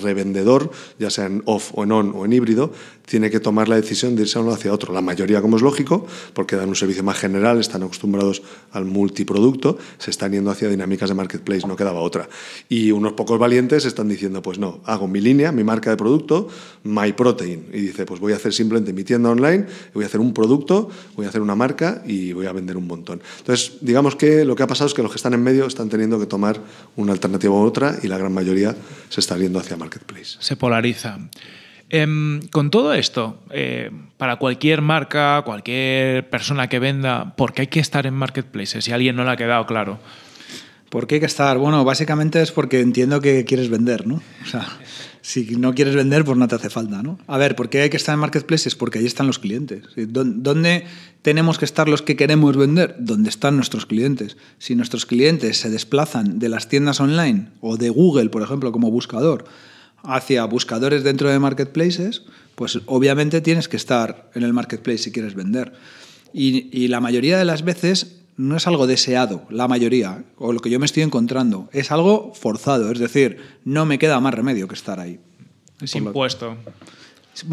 revendedor, ya sea en off o en on o en híbrido, tiene que tomar la decisión de irse a uno hacia otro. La mayoría, como es lógico, porque dan un servicio más general, están acostumbrados al multiproducto, se están yendo hacia dinámicas de marketplace, no quedaba otra. Y unos pocos valientes están diciendo, pues no, hago mi línea, mi marca de producto, My Protein. Y dice, pues voy a hacer simplemente mi tienda online, voy a hacer un producto, voy a hacer una marca y voy a vender un montón. Entonces, digamos que lo que ha pasado que los que están en medio están teniendo que tomar una alternativa u otra y la gran mayoría se está yendo hacia marketplace. Se polariza. Em, con todo esto, eh, para cualquier marca, cualquier persona que venda, ¿por qué hay que estar en Marketplace Si a alguien no le ha quedado claro. ¿Por qué hay que estar? Bueno, básicamente es porque entiendo que quieres vender, ¿no? O sea, si no quieres vender, pues no te hace falta, ¿no? A ver, ¿por qué hay que estar en marketplaces? Porque ahí están los clientes. ¿Dónde tenemos que estar los que queremos vender? Donde están nuestros clientes. Si nuestros clientes se desplazan de las tiendas online o de Google, por ejemplo, como buscador, hacia buscadores dentro de marketplaces, pues obviamente tienes que estar en el marketplace si quieres vender. y la mayoría de las veces no es algo deseado, la mayoría, o lo que yo me estoy encontrando, es algo forzado, es decir, no me queda más remedio que estar ahí. Es impuesto.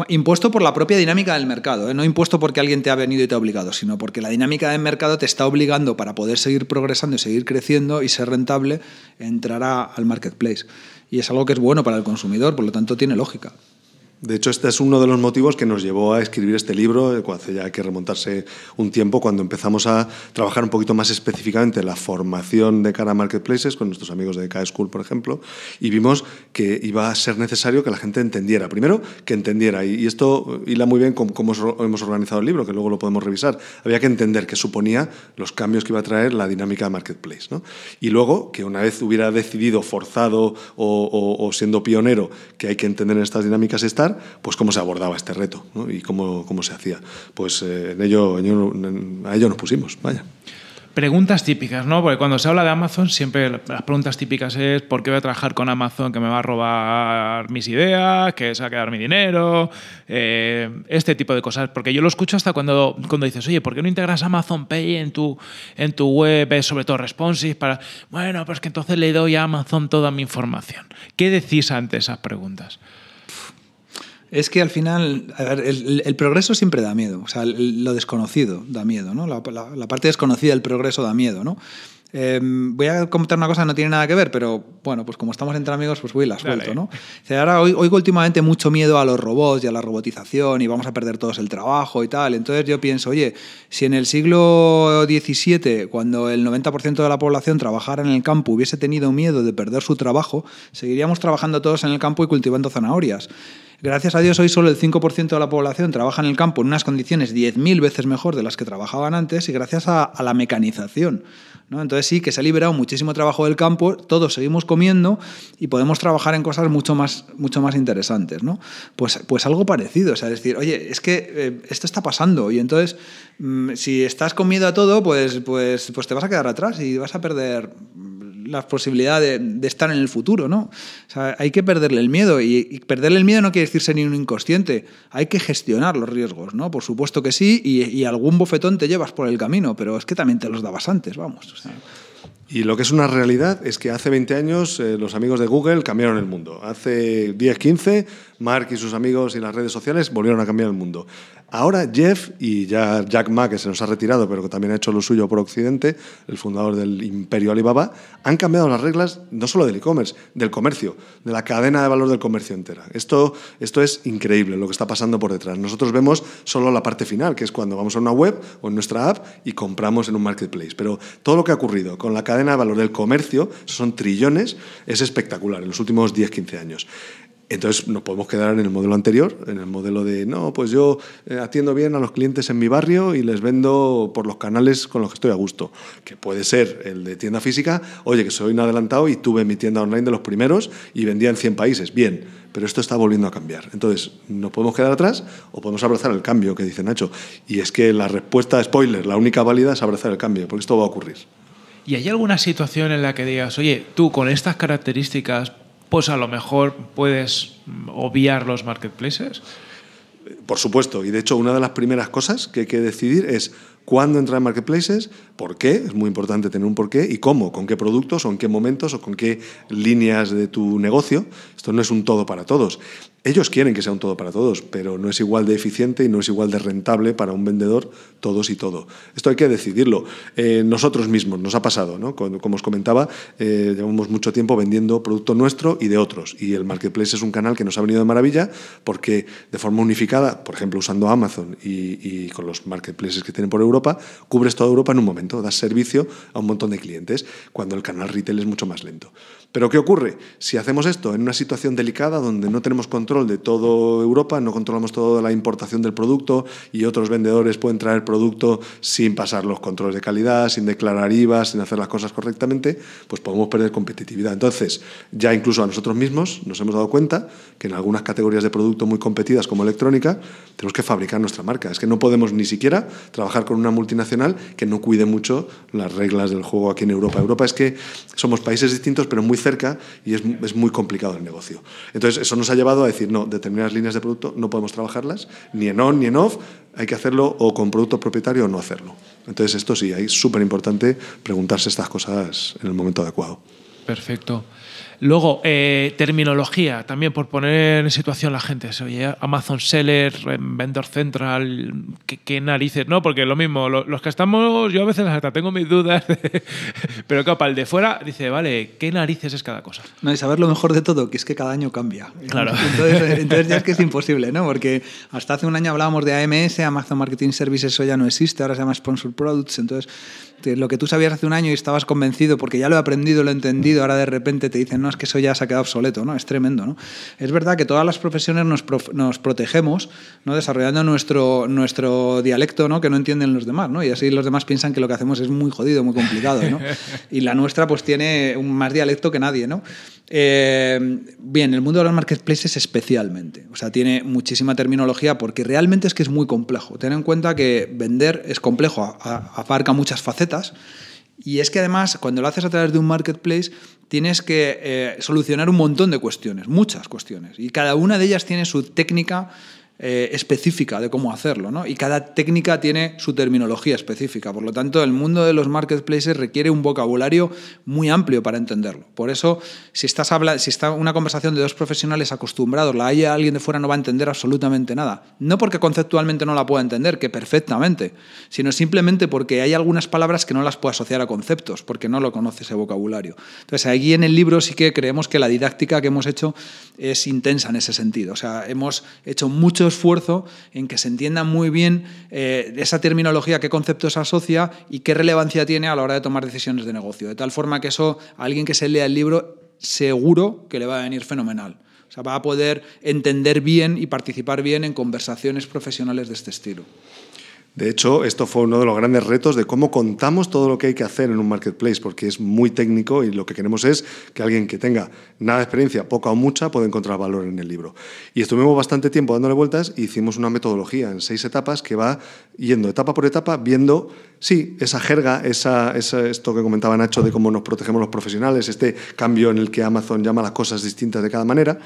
Impuesto por la propia dinámica del mercado, ¿eh? no impuesto porque alguien te ha venido y te ha obligado, sino porque la dinámica del mercado te está obligando para poder seguir progresando y seguir creciendo y ser rentable, entrar al marketplace. Y es algo que es bueno para el consumidor, por lo tanto tiene lógica. De hecho, este es uno de los motivos que nos llevó a escribir este libro, eh, hace ya hay que remontarse un tiempo, cuando empezamos a trabajar un poquito más específicamente la formación de cara a marketplaces con nuestros amigos de K-School, por ejemplo, y vimos que iba a ser necesario que la gente entendiera. Primero, que entendiera, y esto hila muy bien con cómo hemos organizado el libro, que luego lo podemos revisar. Había que entender qué suponía los cambios que iba a traer la dinámica de marketplace. Y luego, que una vez hubiera decidido, forzado o, siendo pionero, que hay que entender estas dinámicas estar, pues cómo se abordaba este reto y cómo, se hacía. Pues eh, ello, a ello nos pusimos, vaya. Preguntas típicas, ¿no? Porque cuando se habla de Amazon, siempre las preguntas típicas es ¿por qué voy a trabajar con Amazon que me va a robar mis ideas, que se va a quedar mi dinero? Eh, este tipo de cosas. Porque yo lo escucho hasta cuando, dices, oye, ¿por qué no integras Amazon Pay en tu, en tu web, sobre todo responsive? Para... Bueno, pues que entonces le doy a Amazon toda mi información. ¿Qué decís ante esas preguntas? Es que al final, el, progreso siempre da miedo, o sea, lo desconocido da miedo, ¿no? La, parte desconocida del progreso da miedo, ¿no? Em, voy a comentar una cosa que no tiene nada que ver, pero bueno, pues como estamos entre amigos, pues voy y la suelto, ¿no? O sea, ahora oigo últimamente mucho miedo a los robots y a la robotización y vamos a perder todos el trabajo y tal. Entonces yo pienso, oye, si en el siglo XVII, cuando el 90% de la población trabajara en el campo, hubiese tenido miedo de perder su trabajo, seguiríamos trabajando todos en el campo y cultivando zanahorias. Gracias a Dios hoy solo el 5% de la población trabaja en el campo en unas condiciones 10.000 veces mejor de las que trabajaban antes y gracias a, la mecanización. Entonces sí que se ha liberado muchísimo trabajo del campo, todos seguimos comiendo y podemos trabajar en cosas mucho más, mucho más interesantes. Pues, pues algo parecido, o decir, oye, es que eh, esto está pasando y entonces mm, si estás comiendo a todo, pues, pues, pues te vas a quedar atrás y vas a perder la posibilidad de, estar en el futuro, ¿no? hay que perderle el miedo y, perderle el miedo no quiere decir ser ni un inconsciente, hay que gestionar los riesgos, ¿no? Por supuesto que sí y, algún bofetón te llevas por el camino, pero es que también te los dabas antes, vamos. Y lo que es una realidad es que hace 20 años eh, los amigos de Google cambiaron el mundo. Hace 10, 15 Mark y sus amigos y las redes sociales volvieron a cambiar el mundo. Ahora Jeff y ya Jack Ma, que se nos ha retirado, pero que también ha hecho lo suyo por Occidente, el fundador del imperio Alibaba, han cambiado las reglas no solo del e-commerce, del comercio, de la cadena de valor del comercio entera. Esto, esto es increíble lo que está pasando por detrás. Nosotros vemos solo la parte final, que es cuando vamos a una web o en nuestra app y compramos en un marketplace. Pero todo lo que ha ocurrido con la cadena de valor del comercio, son trillones, es espectacular en los últimos 10-15 años. Entonces nos podemos quedar en el modelo anterior, en el modelo de, no, pues yo eh, atiendo bien a los clientes en mi barrio y les vendo por los canales con los que estoy a gusto, que puede ser el de tienda física, oye, que soy un adelantado y tuve mi tienda online de los primeros y vendía en 100 países, bien, pero esto está volviendo a cambiar. Entonces, nos podemos quedar atrás o podemos abrazar el cambio que dice Nacho. Y es que la respuesta, spoiler, la única válida es abrazar el cambio, porque esto va a ocurrir. ¿Y hay alguna situación en la que digas, oye, tú con estas características pues a lo mejor puedes obviar los marketplaces? Por supuesto, y de hecho una de las primeras cosas que hay que decidir es cuándo entrar en marketplaces, por qué, es muy importante tener un por qué... y cómo, con qué productos, o en qué momentos, o con qué líneas de tu negocio. Esto no es un todo para todos. Ellos quieren que sea un todo para todos, pero no es igual de eficiente y no es igual de rentable para un vendedor todos y todo. Esto hay que decidirlo. Eh, nosotros mismos nos ha pasado, ¿no? Como os comentaba, eh, llevamos mucho tiempo vendiendo producto nuestro y de otros. Y el Marketplace es un canal que nos ha venido de maravilla porque de forma unificada, por ejemplo usando Amazon y, y con los marketplaces que tienen por Europa, cubres toda Europa en un momento, das servicio a un montón de clientes, cuando el canal retail es mucho más lento. Pero ¿qué ocurre? Si hacemos esto en una situación situación delicada donde no tenemos control de toda Europa, no controlamos toda la importación del producto y otros vendedores pueden traer producto sin pasar los controles de calidad, sin declarar IVA, sin hacer las cosas correctamente, pues podemos perder competitividad. Entonces, ya incluso a nosotros mismos nos hemos dado cuenta que en algunas categorías de producto muy competidas como electrónica, tenemos que fabricar nuestra marca. Es que no podemos ni siquiera trabajar con una multinacional que no cuide mucho las reglas del juego aquí en Europa. Europa es que somos países distintos pero muy cerca y es muy complicado el negocio. Entonces, eso nos ha llevado a decir, no, determinadas líneas de producto no podemos trabajarlas, ni en on ni en off, hay que hacerlo o con producto propietario o no hacerlo. Entonces, esto sí, es súper importante preguntarse estas cosas en el momento adecuado. Perfecto. Luego, eh, terminología, también por poner en situación a la gente. Oye, Amazon Seller, Vendor Central, qué, narices, ¿no? Porque lo mismo, los que estamos, yo a veces hasta tengo mis dudas, pero capa, el de fuera dice, vale, qué narices es cada cosa. No, y saber lo mejor de todo, que es que cada año cambia. Claro. Entonces, ya es que es imposible, ¿no? Porque hasta hace un año hablábamos de AMS, Amazon Marketing Services, eso ya no existe, ahora se llama Sponsored Products, entonces lo que tú sabías hace un año y estabas convencido porque ya lo he aprendido, lo he entendido, ahora de repente te dicen, no, que eso ya se ha quedado obsoleto, ¿no? Es tremendo, ¿no? Es verdad que todas las profesiones nos, protegemos, ¿no? Desarrollando nuestro, nuestro dialecto, ¿no? Que no entienden los demás, ¿no? Y así los demás piensan que lo que hacemos es muy jodido, muy complicado, ¿no? Y la nuestra, pues, tiene un más dialecto que nadie, ¿no? Eh, bien, el mundo de los marketplaces especialmente. O sea, tiene muchísima terminología porque realmente es que es muy complejo. Ten en cuenta que vender es complejo, abarca muchas facetas. Y es que además, cuando lo haces a través de un marketplace, tienes que eh, solucionar un montón de cuestiones, muchas cuestiones, y cada una de ellas tiene su técnica, eh, específica de cómo hacerlo, ¿no? Y cada técnica tiene su terminología específica. Por lo tanto, el mundo de los marketplaces requiere un vocabulario muy amplio para entenderlo. Por eso, si, estás habla si está una conversación de dos profesionales acostumbrados, la haya alguien de fuera no va a entender absolutamente nada. No porque conceptualmente no la pueda entender, que perfectamente, sino simplemente porque hay algunas palabras que no las puede asociar a conceptos, porque no lo conoce ese vocabulario. Entonces, aquí en el libro sí que creemos que la didáctica que hemos hecho es intensa en ese sentido. O sea, hemos hecho muchos esfuerzo en que se entienda muy bien eh, esa terminología, qué conceptos asocia y qué relevancia tiene a la hora de tomar decisiones de negocio. De tal forma que eso, a alguien que se lea el libro, seguro que le va a venir fenomenal. O sea, va a poder entender bien y participar bien en conversaciones profesionales de este estilo. De hecho, esto fue uno de los grandes retos de cómo contamos todo lo que hay que hacer en un marketplace, porque es muy técnico y lo que queremos es que alguien que tenga nada de experiencia, poca o mucha, pueda encontrar valor en el libro. Y estuvimos bastante tiempo dándole vueltas y hicimos una metodología en seis etapas que va yendo etapa por etapa, viendo, sí, esa jerga, esa, esto que comentaba Nacho de cómo nos protegemos los profesionales, este cambio en el que Amazon llama las cosas distintas de cada manera.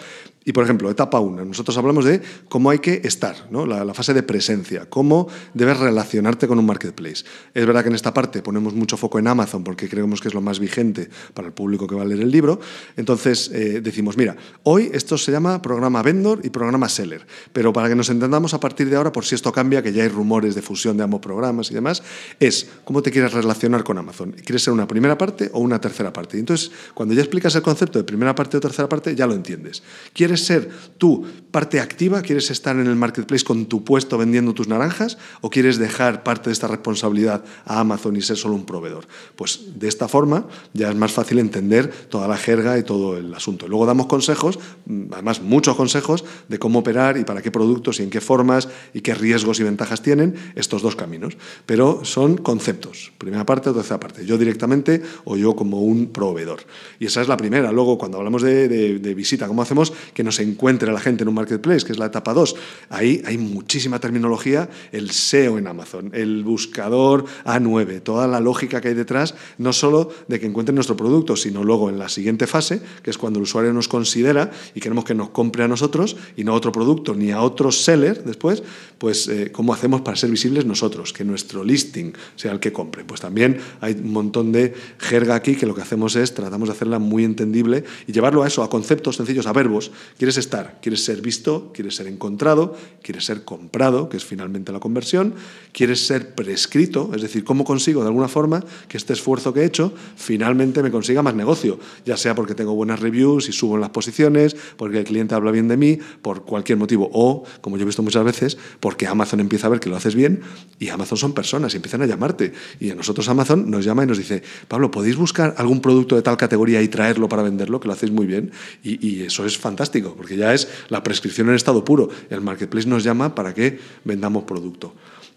Y, por ejemplo, etapa 1, nosotros hablamos de cómo hay que estar, ¿no? la, la fase de presencia, cómo debe relacionarte con un marketplace. Es verdad que en esta parte ponemos mucho foco en Amazon porque creemos que es lo más vigente para el público que va a leer el libro. Entonces eh, decimos, mira, hoy esto se llama programa vendor y programa seller, pero para que nos entendamos a partir de ahora, por si esto cambia, que ya hay rumores de fusión de ambos programas y demás, es cómo te quieres relacionar con Amazon. ¿Quieres ser una primera parte o una tercera parte? entonces, cuando ya explicas el concepto de primera parte o tercera parte, ya lo entiendes. ¿Quieres ser tú parte activa? ¿Quieres estar en el marketplace con tu puesto vendiendo tus naranjas? ¿O quieres es dejar parte de esta responsabilidad a Amazon y ser solo un proveedor? Pues de esta forma ya es más fácil entender toda la jerga y todo el asunto. Luego damos consejos, mm, además muchos consejos, de cómo operar y para qué productos y en qué formas y qué riesgos y ventajas tienen estos dos caminos. Pero son conceptos, primera parte o tercera parte. Yo directamente o yo como un proveedor. Y esa es la primera. Luego, cuando hablamos de, de visita, ¿cómo hacemos que nos encuentre la gente en un marketplace, que es la etapa 2? Ahí hay muchísima terminología, el SEO en Amazon, el buscador A9, toda la lógica que hay detrás, no solo de que encuentren nuestro producto, sino luego en la siguiente fase, que es cuando el usuario nos considera y queremos que nos compre a nosotros y no a otro producto ni a otro seller después, pues eh, cómo hacemos para ser visibles nosotros, que nuestro listing sea el que compre. Pues también hay un montón de jerga aquí que lo que hacemos es tratamos de hacerla muy entendible y llevarlo a eso, a conceptos sencillos, a verbos. Quieres estar, quieres ser visto, quieres ser encontrado, quieres ser comprado, que es finalmente la conversión, quieres ser prescrito, es decir, cómo consigo de alguna forma que este esfuerzo que he hecho finalmente me consiga más negocio, ya sea porque tengo buenas reviews y subo en las posiciones, porque el cliente habla bien de mí, por cualquier motivo, o, como yo he visto muchas veces, porque Amazon empieza a ver que lo haces bien y Amazon son personas y empiezan a llamarte. Y a nosotros Amazon nos llama y nos dice, Pablo, ¿podéis buscar algún producto de tal categoría y traerlo para venderlo, que lo hacéis muy bien? Y, y eso es fantástico, porque ya es la prescripción en estado puro. El marketplace nos llama para que vendamos producto.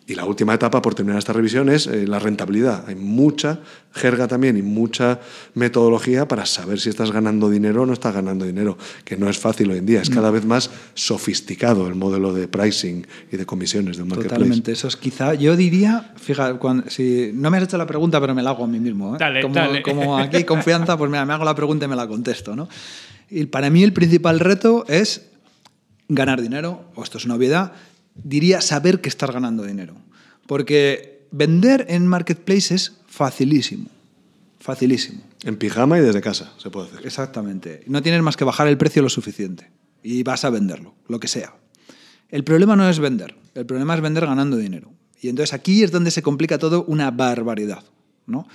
Y la última etapa, por terminar esta revisión, es eh, la rentabilidad. Hay mucha jerga también y mucha metodología para saber si estás ganando dinero o no estás ganando dinero, que no es fácil hoy en día. Es cada vez más sofisticado el modelo de pricing y de comisiones de un marketplace. Totalmente. Eso es quizá, yo diría, fíjate, si no me has hecho la pregunta, pero me la hago a mí mismo. ¿eh? como, dale. como aquí confianza, pues mira, me hago la pregunta y me la contesto. Y para mí el principal reto es ganar dinero, o esto es una obviedad, diría saber que estás ganando dinero. Porque vender en marketplace es facilísimo. Facilísimo. En pijama y desde casa se puede hacer. Exactamente. No tienes más que bajar el precio lo suficiente y vas a venderlo, lo que sea. El problema no es vender, el problema es vender ganando dinero. Y entonces aquí es donde se complica todo una barbaridad. ¿no?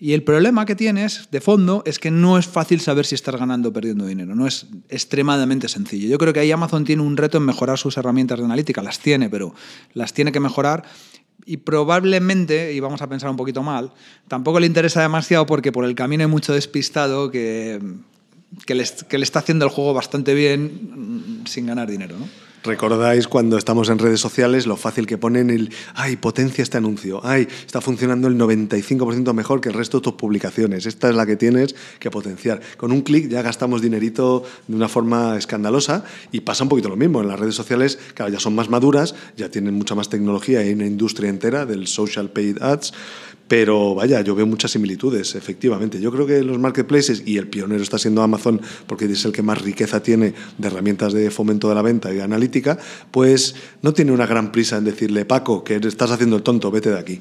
Y el problema que tienes de fondo es que no es fácil saber si estás ganando o perdiendo dinero. No es extremadamente sencillo. Yo creo que ahí Amazon tiene un reto en mejorar sus herramientas de analítica. Las tiene, pero las tiene que mejorar. Y probablemente, y vamos a pensar un poquito mal, tampoco le interesa demasiado porque por el camino hay mucho despistado que, le, que le está haciendo el juego bastante bien mm, sin ganar dinero. ¿no? Recordáis cuando estamos en redes sociales lo fácil que ponen el, ay, potencia este anuncio, ay, está funcionando el 95% mejor que el resto de tus publicaciones, esta es la que tienes que potenciar. Con un clic ya gastamos dinerito de una forma escandalosa y pasa un poquito lo mismo. En las redes sociales, claro, ya son más maduras, ya tienen mucha más tecnología, hay una industria entera del social paid ads, pero vaya, yo veo muchas similitudes, efectivamente. Yo creo que los marketplaces, y el pionero está siendo Amazon porque es el que más riqueza tiene de herramientas de fomento de la venta y analítica, pues no tiene una gran prisa en decirle, Paco, que estás haciendo el tonto, vete de aquí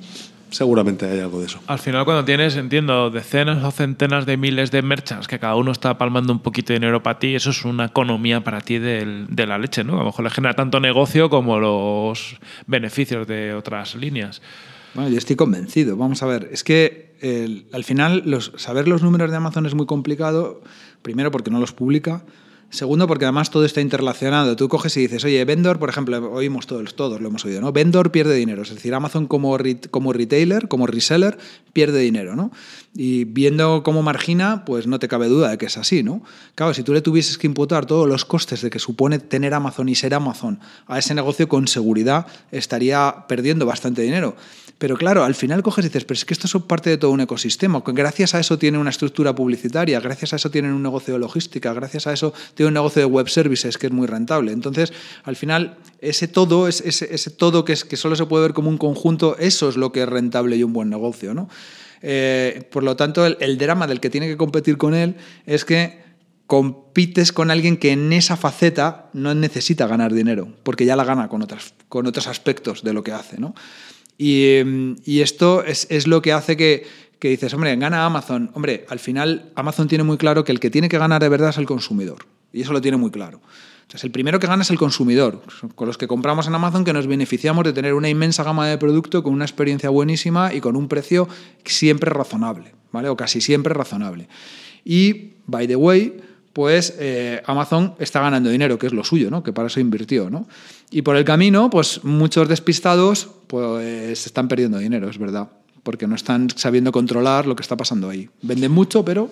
seguramente hay algo de eso. Al final, cuando tienes, entiendo, decenas o centenas de miles de merchants que cada uno está palmando un poquito de dinero para ti, eso es una economía para ti de, de la leche, ¿no? A lo mejor le genera tanto negocio como los beneficios de otras líneas. Bueno, yo estoy convencido. Vamos a ver, es que al final los, saber los números de Amazon es muy complicado, primero porque no los publica, segundo porque además todo está interrelacionado. Tú coges y dices, oye, vendor, por ejemplo, oímos todos, todos lo hemos oído, ¿no? Vendor pierde dinero, es decir, Amazon como, como retailer, como reseller, pierde dinero, ¿no? Y viendo cómo margina, pues no te cabe duda de que es así, ¿no? Claro, si tú le tuvieses que imputar todos los costes de que supone tener Amazon y ser Amazon a ese negocio, con seguridad estaría perdiendo bastante dinero. Pero claro, al final coges y dices, pero es que esto es parte de todo un ecosistema. Gracias a eso tiene una estructura publicitaria, gracias a eso tienen un negocio de logística, gracias a eso tiene un negocio de web services que es muy rentable. Entonces, al final, ese todo, ese, todo que, solo se puede ver como un conjunto, eso es lo que es rentable y un buen negocio, ¿no? Eh, por lo tanto, el, drama del que tiene que competir con él es que compites con alguien que en esa faceta no necesita ganar dinero, porque ya la gana con, con otros aspectos de lo que hace. ¿no? Em, y, esto es, lo que hace que, dices, hombre, gana Amazon. Hombre, al final Amazon tiene muy claro que el que tiene que ganar de verdad es el consumidor. Y eso lo tiene muy claro. Entonces, el primero que gana es el consumidor, con los que compramos en Amazon, que nos beneficiamos de tener una inmensa gama de producto con una experiencia buenísima y con un precio siempre razonable, ¿vale? O casi siempre razonable. Y, by the way, pues eh, Amazon está ganando dinero, que es lo suyo, ¿no? Que para eso invirtió, ¿no? Y por el camino, pues muchos despistados pues están perdiendo dinero, es verdad, porque no están sabiendo controlar lo que está pasando ahí. Venden mucho, pero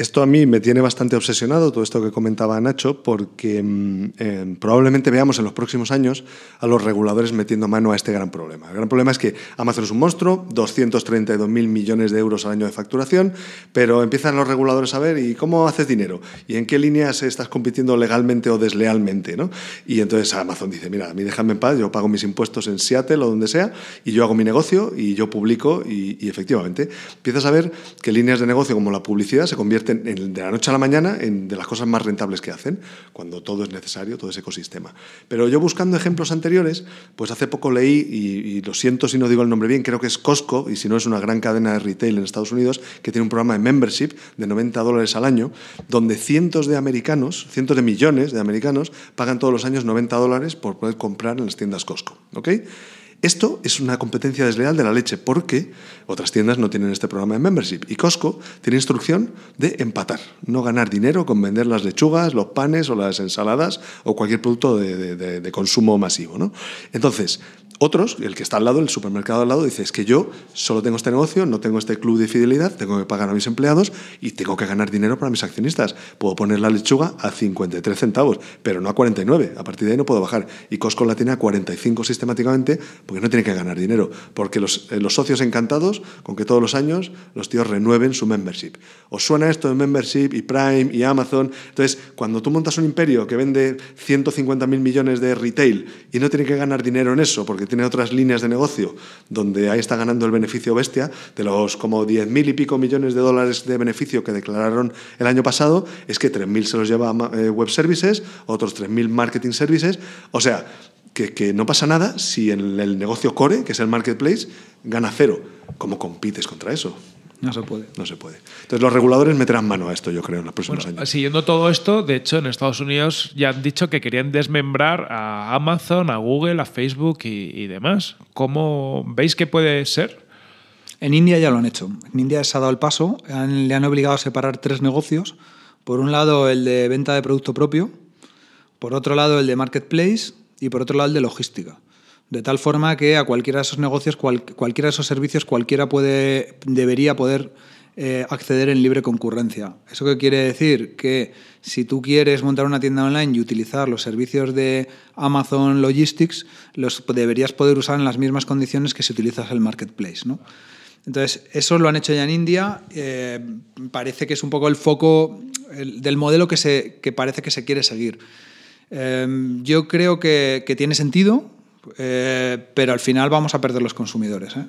esto a mí me tiene bastante obsesionado, todo esto que comentaba Nacho, porque mm, eh, probablemente veamos en los próximos años a los reguladores metiendo mano a este gran problema. El gran problema es que Amazon es un monstruo, 232.000 millones de euros al año de facturación, pero empiezan los reguladores a ver y cómo haces dinero y en qué líneas estás compitiendo legalmente o deslealmente. ¿no? Y entonces Amazon dice, mira, a mí déjame en paz, yo pago mis impuestos en Seattle o donde sea y yo hago mi negocio y yo publico y, y efectivamente empiezas a ver que líneas de negocio como la publicidad se convierten de la noche a la mañana de las cosas más rentables que hacen, cuando todo es necesario, todo ese ecosistema. Pero yo buscando ejemplos anteriores, pues hace poco leí, y, y lo siento si no digo el nombre bien, creo que es Costco, y si no es una gran cadena de retail en Estados Unidos, que tiene un programa de membership de 90 dólares al año, donde cientos de americanos, cientos de millones de americanos, pagan todos los años 90 dólares por poder comprar en las tiendas Costco. ¿ok?, esto es una competencia desleal de la leche porque otras tiendas no tienen este programa de membership y Costco tiene instrucción de empatar, no ganar dinero con vender las lechugas, los panes o las ensaladas o cualquier producto de, consumo masivo. ¿no? Entonces, otros, el que está al lado, el supermercado al lado, dice, es que yo solo tengo este negocio, no tengo este club de fidelidad, tengo que pagar a mis empleados y tengo que ganar dinero para mis accionistas. Puedo poner la lechuga a 53 centavos, pero no a 49. A partir de ahí no puedo bajar. Y Costco la tiene a 45 sistemáticamente porque no tiene que ganar dinero. Porque eh, los, socios encantados con que todos los años los tíos renueven su membership. ¿Os suena esto de membership y Prime y Amazon? Entonces, cuando tú montas un imperio que vende 150.000 millones de retail y no tiene que ganar dinero en eso porque tiene otras líneas de negocio donde ahí está ganando el beneficio bestia, de los como 10.000 y pico millones de dólares de beneficio que declararon el año pasado, es que 3.000 se los lleva eh, web services, otros 3.000 marketing services. O sea, que, que, no pasa nada si en el negocio core, que es el marketplace, gana cero. ¿Cómo compites contra eso? No se puede. No se puede. Entonces los reguladores meterán mano a esto, yo creo, en los próximos años. Siguiendo todo esto, de hecho, en Estados Unidos ya han dicho que querían desmembrar a Amazon, a Google, a Facebook y, demás. ¿Cómo veis que puede ser? En India ya lo han hecho. En India se ha dado el paso. le han obligado a separar tres negocios. Por un lado, el de venta de producto propio. Por otro lado, el de marketplace. Y por otro lado, el de logística. De tal forma que a cualquiera de esos negocios, cualquiera de esos servicios, cualquiera puede, debería poder eh, acceder en libre concurrencia. ¿Eso qué quiere decir? Que si tú quieres montar una tienda online y utilizar los servicios de Amazon Logistics, los deberías poder usar en las mismas condiciones que si utilizas el marketplace. Entonces, eso lo han hecho ya en India. Eh, parece que es un poco el foco del modelo que, se, parece que se quiere seguir. Eh, yo creo que, que tiene sentido, eh, pero al final vamos a perder los consumidores. ¿eh?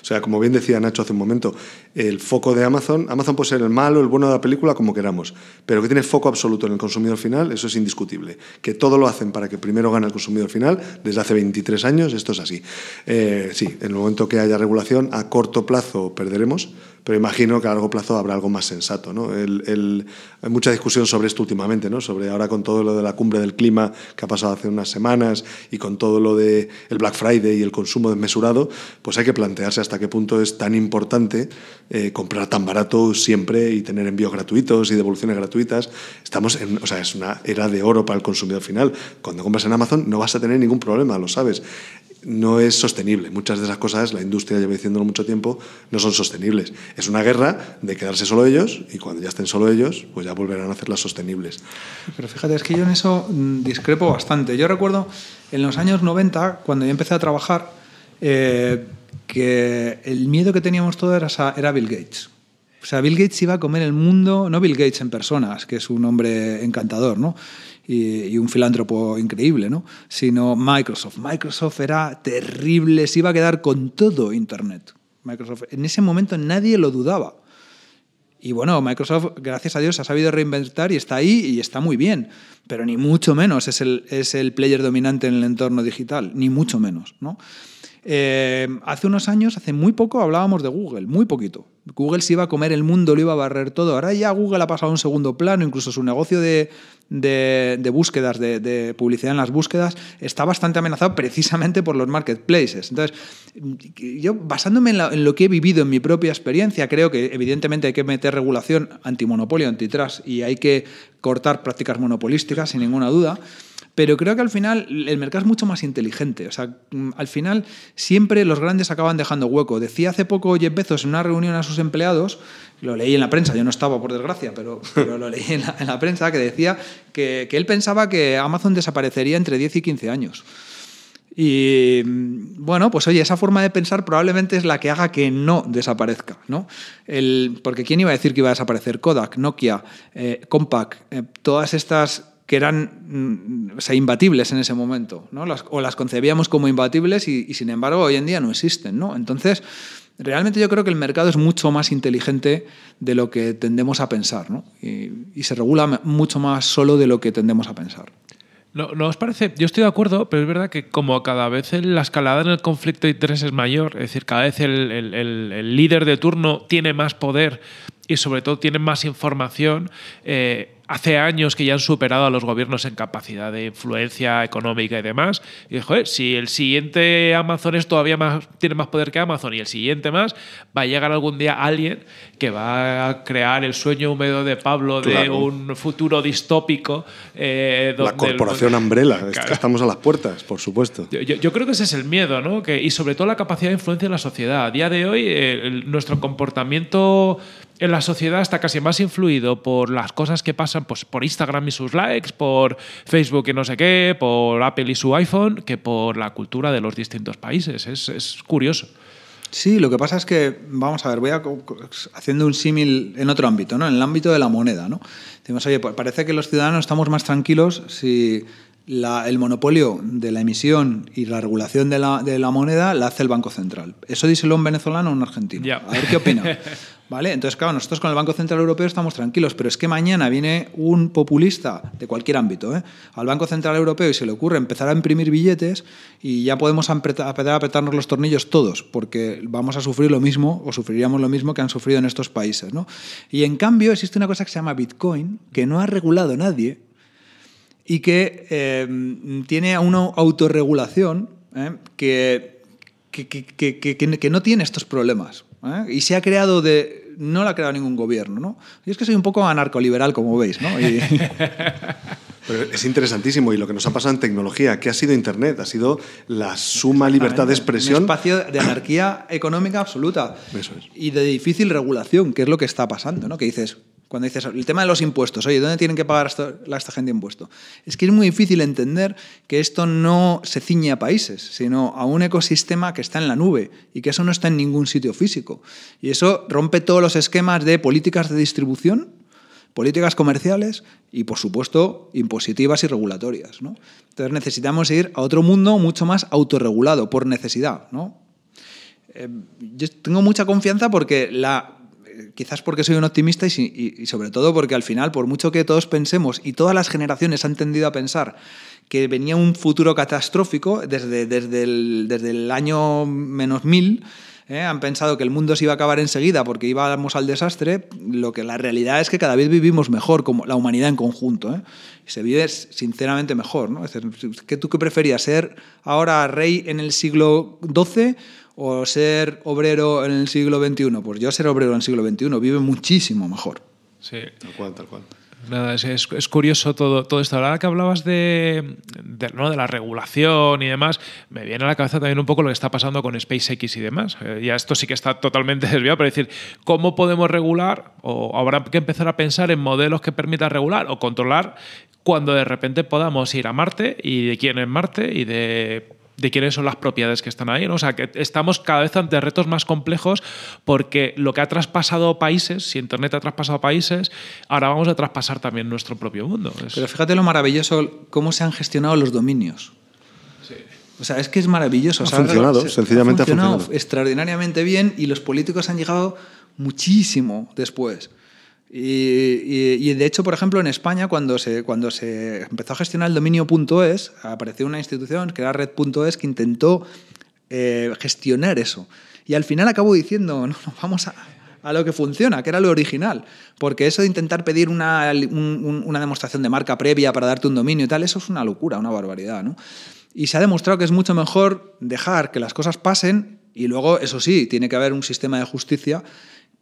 O sea, como bien decía Nacho hace un momento, el foco de Amazon, Amazon puede ser el malo, el bueno de la película, como queramos, pero que tiene foco absoluto en el consumidor final, eso es indiscutible. Que todo lo hacen para que primero gane el consumidor final, desde hace 23 años, esto es así. Eh, sí, en el momento que haya regulación, a corto plazo perderemos, pero imagino que a largo plazo habrá algo más sensato. ¿no? hay mucha discusión sobre esto últimamente, ¿no? sobre ahora con todo lo de la cumbre del clima que ha pasado hace unas semanas y con todo lo de Black Friday y el consumo desmesurado, pues hay que plantearse hasta qué punto es tan importante eh, comprar tan barato siempre y tener envíos gratuitos y devoluciones gratuitas. Estamos en, o sea, es una era de oro para el consumidor final. Cuando compras en Amazon no vas a tener ningún problema, lo sabes no es sostenible. Muchas de esas cosas, la industria lleva diciéndolo mucho tiempo, no son sostenibles. Es una guerra de quedarse solo ellos y cuando ya estén solo ellos, pues ya volverán a hacerlas sostenibles. Pero fíjate, es que yo en eso mm, discrepo bastante. Yo recuerdo en los años 90, cuando yo empecé a trabajar, eh, que el miedo que teníamos todos era, era Bill Gates. O sea, Bill Gates iba a comer el mundo, no Bill Gates en personas, que es un hombre encantador, ¿no? y, un filántropo increíble, ¿no? Sino Microsoft. Microsoft era terrible, se iba a quedar con todo Internet. Microsoft. En ese momento nadie lo dudaba. Y bueno, Microsoft, gracias a Dios, ha sabido reinventar y está ahí y está muy bien. Pero ni mucho menos es el, es el player dominante en el entorno digital, ni mucho menos. ¿no? Em, hace unos años, hace muy poco, hablábamos de Google, muy poquito. Google se iba a comer el mundo, lo iba a barrer todo. Ahora ya Google ha pasado a un segundo plano, incluso su negocio de, búsquedas, de, publicidad en las búsquedas, está bastante amenazado precisamente por los marketplaces. Entonces, yo basándome en, en, lo que he vivido, en mi propia experiencia, creo que evidentemente hay que meter regulación antimonopolio, antitrust, y hay que cortar prácticas monopolísticas, sin ninguna duda. Pero creo que al final el mercado es mucho más inteligente. O sea, mm, al final siempre los grandes acaban dejando hueco. Decía hace poco Jeff Bezos en una reunión a sus empleados, lo leí en la prensa, yo no estaba por desgracia, pero, lo leí en la, prensa, que decía que, él pensaba que Amazon desaparecería entre 10 y 15 años. Y mm, bueno, pues oye, esa forma de pensar probablemente es la que haga que no desaparezca, ¿no? El, porque ¿quién iba a decir que iba a desaparecer? Kodak, Nokia, eh, Compaq, eh, todas estas que eran mm, imbatibles en ese momento, ¿no? o las concebíamos como imbatibles y, sin embargo hoy en día no existen. ¿no? Entonces, realmente yo creo que el mercado es mucho más inteligente de lo que tendemos a pensar ¿no? y, se regula mucho más solo de lo que tendemos a pensar. No, no, os parece? Yo estoy de acuerdo, pero es verdad que como cada vez la escalada en el conflicto de intereses es mayor, es decir, cada vez el líder de turno tiene más poder y sobre todo tienen más información. Eh, hace años que ya han superado a los gobiernos en capacidad de influencia económica y demás. Y dijo, si el siguiente Amazon es todavía más, tiene más poder que Amazon y el siguiente más, va a llegar algún día alguien que va a crear el sueño húmedo de Pablo de un futuro distópico. Eh, la corporación Umbrella, estamos a las puertas, por supuesto. Yo, creo que ese es el miedo, ¿no? y sobre todo la capacidad de influencia en la sociedad. A día de hoy, nuestro comportamiento en la sociedad está casi más influido por las cosas que pasan pues, por Instagram y sus likes, por Facebook y no sé qué, por Apple y su iPhone, que por la cultura de los distintos países. Es, curioso. Sí, lo que pasa es que, vamos a ver, voy haciendo un símil en otro ámbito, ¿no? En el ámbito de la moneda, ¿no? oye, parece que los ciudadanos estamos más tranquilos si el monopolio de la emisión y la regulación de la, moneda la hace el Banco Central. Eso díselo un venezolano o un argentino. A ver qué opina. Entonces, claro, nosotros con el Banco Central Europeo estamos tranquilos, pero es que mañana viene un populista de cualquier ámbito ¿eh? al Banco Central Europeo y se le ocurre empezar a imprimir billetes y ya podemos apretarnos los tornillos todos, porque vamos a sufrir lo mismo o sufriríamos lo mismo que han sufrido en estos países. Y en cambio existe una cosa que se llama Bitcoin, que no ha regulado nadie y que em, tiene una autorregulación ¿eh? que, que, que no tiene estos problemas. ¿eh? y se ha creado de... No la ha creado ningún gobierno, ¿no? Y es que soy un poco anarcoliberal, como veis, ¿no? Pero es interesantísimo y lo que nos ha pasado en tecnología, que ha sido Internet, ha sido la suma libertad de expresión. Un espacio de anarquía económica absoluta. Eso es. Y de difícil regulación, que es lo que está pasando, ¿no? Que dices, cuando dices el tema de los impuestos, oye, ¿dónde tienen que pagar la esta gente impuesto? Es que es muy difícil entender que esto no se ciñe a países, sino a un ecosistema que está en la nube y que eso no está en ningún sitio físico. Y eso rompe todos los esquemas de políticas de distribución, políticas comerciales y, por supuesto, impositivas y regulatorias. Entonces necesitamos ir a otro mundo mucho más autorregulado, por necesidad. Eh, yo tengo mucha confianza porque la quizás porque soy un optimista y, sobre todo porque al final, por mucho que todos pensemos y todas las generaciones han tendido a pensar que venía un futuro catastrófico desde, desde, el, año menos mil, ¿eh? han pensado que el mundo se iba a acabar enseguida porque íbamos al desastre, lo que la realidad es que cada vez vivimos mejor, como la humanidad en conjunto. ¿eh? Se vive sinceramente mejor. ¿no? ¿Tú qué preferías? ¿Ser ahora rey en el siglo XII o ser obrero en el siglo XXI. Pues yo ser obrero en el siglo XXI vive muchísimo mejor. Sí. Tal cual, tal cual. Nada, es, curioso todo, todo esto. Ahora que hablabas de, ¿no? de, la regulación y demás, me viene a la cabeza también un poco lo que está pasando con SpaceX y demás. Eh, ya esto sí que está totalmente desviado, pero es decir, ¿cómo podemos regular? O habrá que empezar a pensar en modelos que permitan regular o controlar cuando de repente podamos ir a Marte y de quién es Marte y de de quiénes son las propiedades que están ahí. O sea, que estamos cada vez ante retos más complejos porque lo que ha traspasado países, si Internet ha traspasado países, ahora vamos a traspasar también nuestro propio mundo. Pero fíjate lo maravilloso, cómo se han gestionado los dominios. O sea, es que es maravilloso. Ha funcionado, sencillamente ha funcionado extraordinariamente bien y los políticos han llegado muchísimo después. Y, de hecho, por ejemplo, en España, cuando se, cuando se empezó a gestionar el dominio.es, apareció una institución que era red.es que intentó eh, gestionar eso. Y al final acabó diciendo, no, vamos a, lo que funciona, que era lo original. Porque eso de intentar pedir una, una demostración de marca previa para darte un dominio y tal, eso es una locura, una barbaridad, ¿no? Y se ha demostrado que es mucho mejor dejar que las cosas pasen y luego, eso sí, tiene que haber un sistema de justicia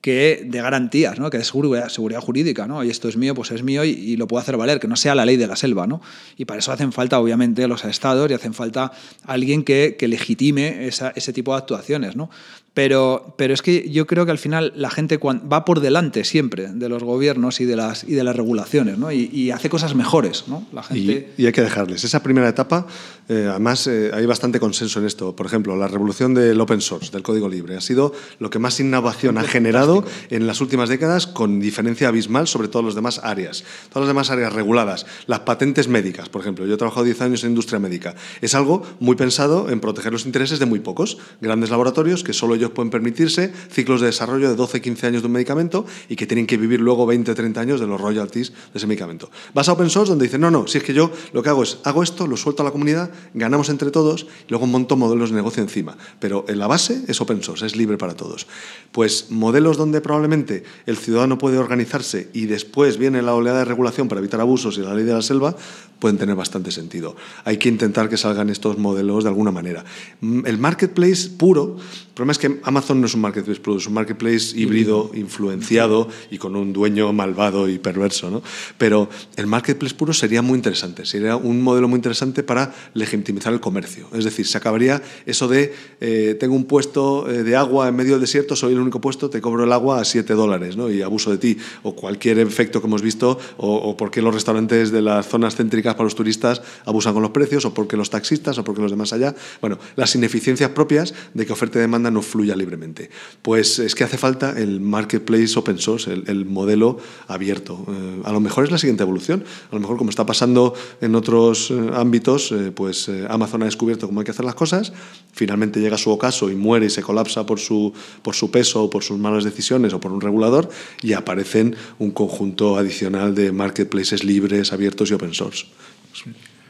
que de garantías, ¿no? que de seguridad, jurídica, ¿no? y esto es mío, pues es mío y, lo puedo hacer valer, que no sea la ley de la selva. ¿no? Y para eso hacen falta, obviamente, los estados y hacen falta alguien que, legitime ese tipo de actuaciones. ¿no? Pero, pero, es que yo creo que al final la gente va por delante siempre de los gobiernos y de las, y de las regulaciones, y, hace cosas mejores, ¿no? La y, hay que dejarles. Esa primera etapa, eh, además, eh, hay bastante consenso en esto. Por ejemplo, la revolución del open source, del código libre, ha sido lo que más innovación ha generado en las últimas décadas con diferencia abismal sobre todas las demás áreas. Todas las demás áreas reguladas, las patentes médicas, por ejemplo. Yo he trabajado 10 años en industria médica. Es algo muy pensado en proteger los intereses de muy pocos. Grandes laboratorios que solo ellos pueden permitirse ciclos de desarrollo de 12, 15 años de un medicamento y que tienen que vivir luego 20, 30 años de los royalties de ese medicamento. Vas a open source donde dicen, no, no, si es que yo lo que hago es, hago esto, lo suelto a la comunidad, ganamos entre todos y luego monto modelos de negocio encima. Pero en la base es open source, es libre para todos. Pues modelos donde donde probablemente el ciudadano puede organizarse y después viene la oleada de regulación para evitar abusos y la ley de la selva, pueden tener bastante sentido. Hay que intentar que salgan estos modelos de alguna manera. Mm, el marketplace puro el problema es que Amazon no es un marketplace puro, es un marketplace híbrido, influenciado y con un dueño malvado y perverso. Pero el marketplace puro sería muy interesante, sería un modelo muy interesante para legitimizar el comercio. Es decir, se acabaría eso de eh, tengo un puesto eh, de agua en medio del desierto, soy el único puesto, te cobro el agua a 7 dólares ¿no? y abuso de ti. O cualquier efecto que hemos visto, o, por qué los restaurantes de las zonas céntricas para los turistas abusan con los precios, o por qué los taxistas, o por qué los demás allá. Bueno, las ineficiencias propias de que oferta y demanda no fluya libremente. Pues es que hace falta el marketplace open source, el, modelo abierto. Eh, a lo mejor es la siguiente evolución. A lo mejor, como está pasando en otros eh, ámbitos, eh, pues Amazon ha descubierto cómo hay que hacer las cosas, finalmente llega su ocaso y muere y se colapsa por su, por su peso o por sus malas decisiones o por un regulador y aparecen un conjunto adicional de marketplaces libres, abiertos y open source.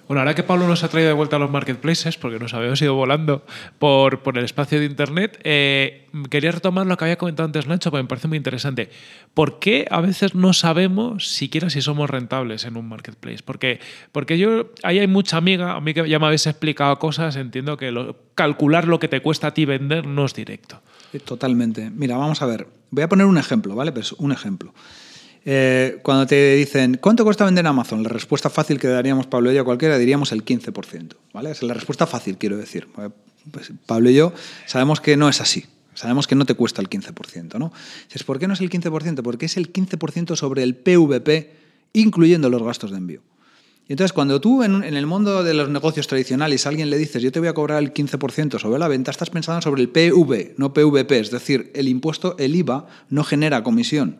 Bueno, ahora que Pablo nos ha traído de vuelta a los marketplaces, porque nos habíamos ido volando por, el espacio de Internet, eh, quería retomar lo que había comentado antes Nacho, porque me parece muy interesante. ¿Por qué a veces no sabemos siquiera si somos rentables en un marketplace? Porque, porque yo, ahí hay mucha amiga, a mí que ya me habéis explicado cosas, entiendo que calcular lo que te cuesta a ti vender no es directo. Totalmente. Mira, vamos a ver. Voy a poner un ejemplo, ¿vale? Pues un ejemplo. Eh, cuando te dicen, ¿cuánto cuesta vender en Amazon? La respuesta fácil que daríamos Pablo y yo a cualquiera diríamos el 15%. ¿vale? Es la respuesta fácil, quiero decir. Eh, pues, Pablo y yo sabemos que no es así. Sabemos que no te cuesta el 15%. ¿no? Dices, ¿por qué no es el 15%? Porque es el 15% sobre el PVP, incluyendo los gastos de envío. Y entonces, cuando tú en, el mundo de los negocios tradicionales a alguien le dices, yo te voy a cobrar el 15% sobre la venta, estás pensando sobre el PV, no PVP, es decir, el impuesto, el IVA, no genera comisión.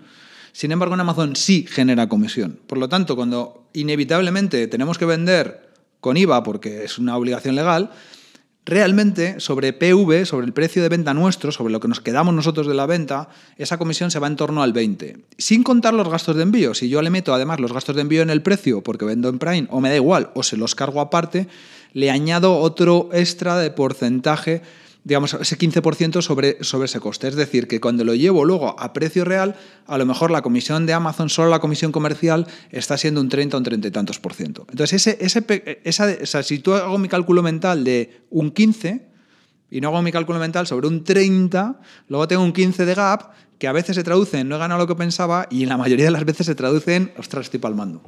Sin embargo, en Amazon sí genera comisión. Por lo tanto, cuando inevitablemente tenemos que vender con IVA porque es una obligación legal, realmente sobre PV, sobre el precio de venta nuestro, sobre lo que nos quedamos nosotros de la venta, esa comisión se va en torno al 20. Sin contar los gastos de envío. Si yo le meto además los gastos de envío en el precio porque vendo en Prime o me da igual o se los cargo aparte, le añado otro extra de porcentaje digamos, ese 15% sobre, sobre ese coste. Es decir, que cuando lo llevo luego a precio real, a lo mejor la comisión de Amazon, solo la comisión comercial, está siendo un 30 o un 30 y tantos por ciento. Entonces, ese, ese si tú hago mi cálculo mental de un 15 y no hago mi cálculo mental sobre un 30, luego tengo un 15 de gap que a veces se traduce en no he ganado lo que pensaba y la mayoría de las veces se traduce en, ostras, estoy palmando.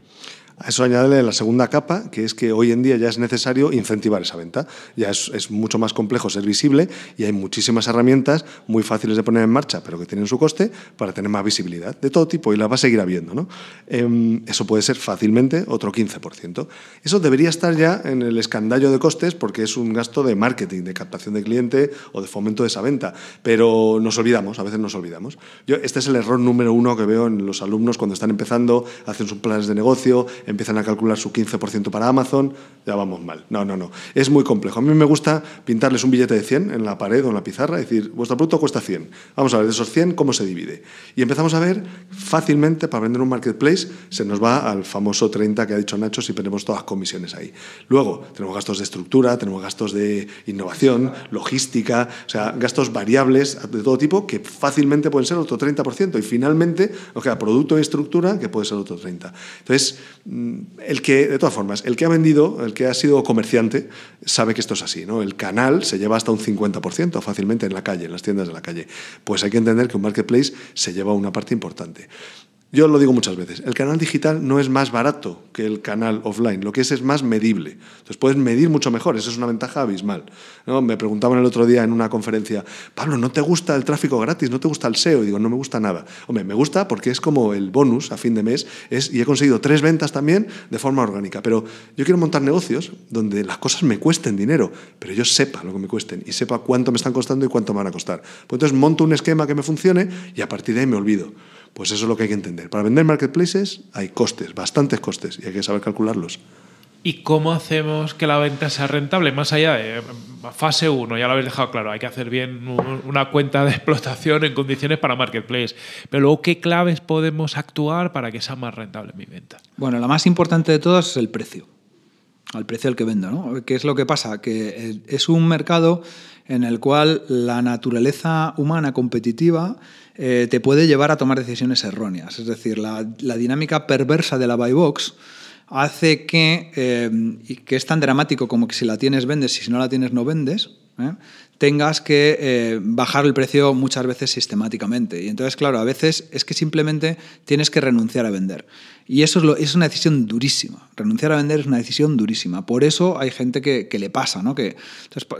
A eso añadirle la segunda capa, que es que hoy en día ya es necesario incentivar esa venta. Ya es, mucho más complejo ser visible y hay muchísimas herramientas muy fáciles de poner en marcha, pero que tienen su coste para tener más visibilidad de todo tipo y la va a seguir habiendo. ¿no? Em, eso puede ser fácilmente otro 15%. Eso debería estar ya en el escandallo de costes porque es un gasto de marketing, de captación de cliente o de fomento de esa venta, pero nos olvidamos, a veces nos olvidamos. Yo, este es el error número uno que veo en los alumnos cuando están empezando, hacen sus planes de negocio, empiezan a calcular su 15% para Amazon, ya vamos mal. No, no, no. Es muy complejo. A mí me gusta pintarles un billete de 100 en la pared o en la pizarra, y decir, vuestro producto cuesta 100. Vamos a ver, de esos 100, ¿cómo se divide? Y empezamos a ver fácilmente, para vender un marketplace, se nos va al famoso 30 que ha dicho Nacho si tenemos todas las comisiones ahí. Luego, tenemos gastos de estructura, tenemos gastos de innovación, logística, o sea, gastos variables de todo tipo que fácilmente pueden ser otro 30%. Y finalmente, o sea, producto y estructura que puede ser otro 30%. Entonces, Mm, el que, de todas formas, el que ha vendido, el que ha sido comerciante, sabe que esto es así, ¿no? El canal se lleva hasta un 50% fácilmente en la calle, en las tiendas de la calle. Pues hay que entender que un marketplace se lleva una parte importante. Yo lo digo muchas veces, el canal digital no es más barato que el canal offline, lo que es es más medible. Entonces puedes medir mucho mejor, eso es una ventaja abismal. Me preguntaban el otro día en una conferencia, Pablo, ¿no te gusta el tráfico gratis? ¿No te gusta el SEO? Y digo, no me gusta nada. Hombre, me gusta porque es como el bonus a fin de mes es, y he conseguido tres ventas también de forma orgánica. Pero yo quiero montar negocios donde las cosas me cuesten dinero, pero yo sepa lo que me cuesten y sepa cuánto me están costando y cuánto me van a costar. Pues entonces monto un esquema que me funcione y a partir de ahí me olvido. Pues eso es lo que hay que entender. Para vender marketplaces hay costes, bastantes costes, y hay que saber calcularlos. ¿Y cómo hacemos que la venta sea rentable? Más allá de eh, fase 1, ya lo habéis dejado claro, hay que hacer bien una cuenta de explotación en condiciones para marketplace. Pero luego, ¿qué claves podemos actuar para que sea más rentable mi venta? Bueno, la más importante de todas es el precio. Al precio al que vendo, ¿no? ¿Qué es lo que pasa? Que eh, es un mercado en el cual la naturaleza humana competitiva eh, te puede llevar a tomar decisiones erróneas. Es decir, la, dinámica perversa de la buy box hace que, eh, que es tan dramático como que si la tienes vendes y si no la tienes no vendes, ¿eh? tengas que bajar el precio muchas veces sistemáticamente. Y entonces, claro, a veces es que simplemente tienes que renunciar a vender. Y eso es, lo, es, una decisión durísima. Renunciar a vender es una decisión durísima. Por eso hay gente que, le pasa, ¿no? Que,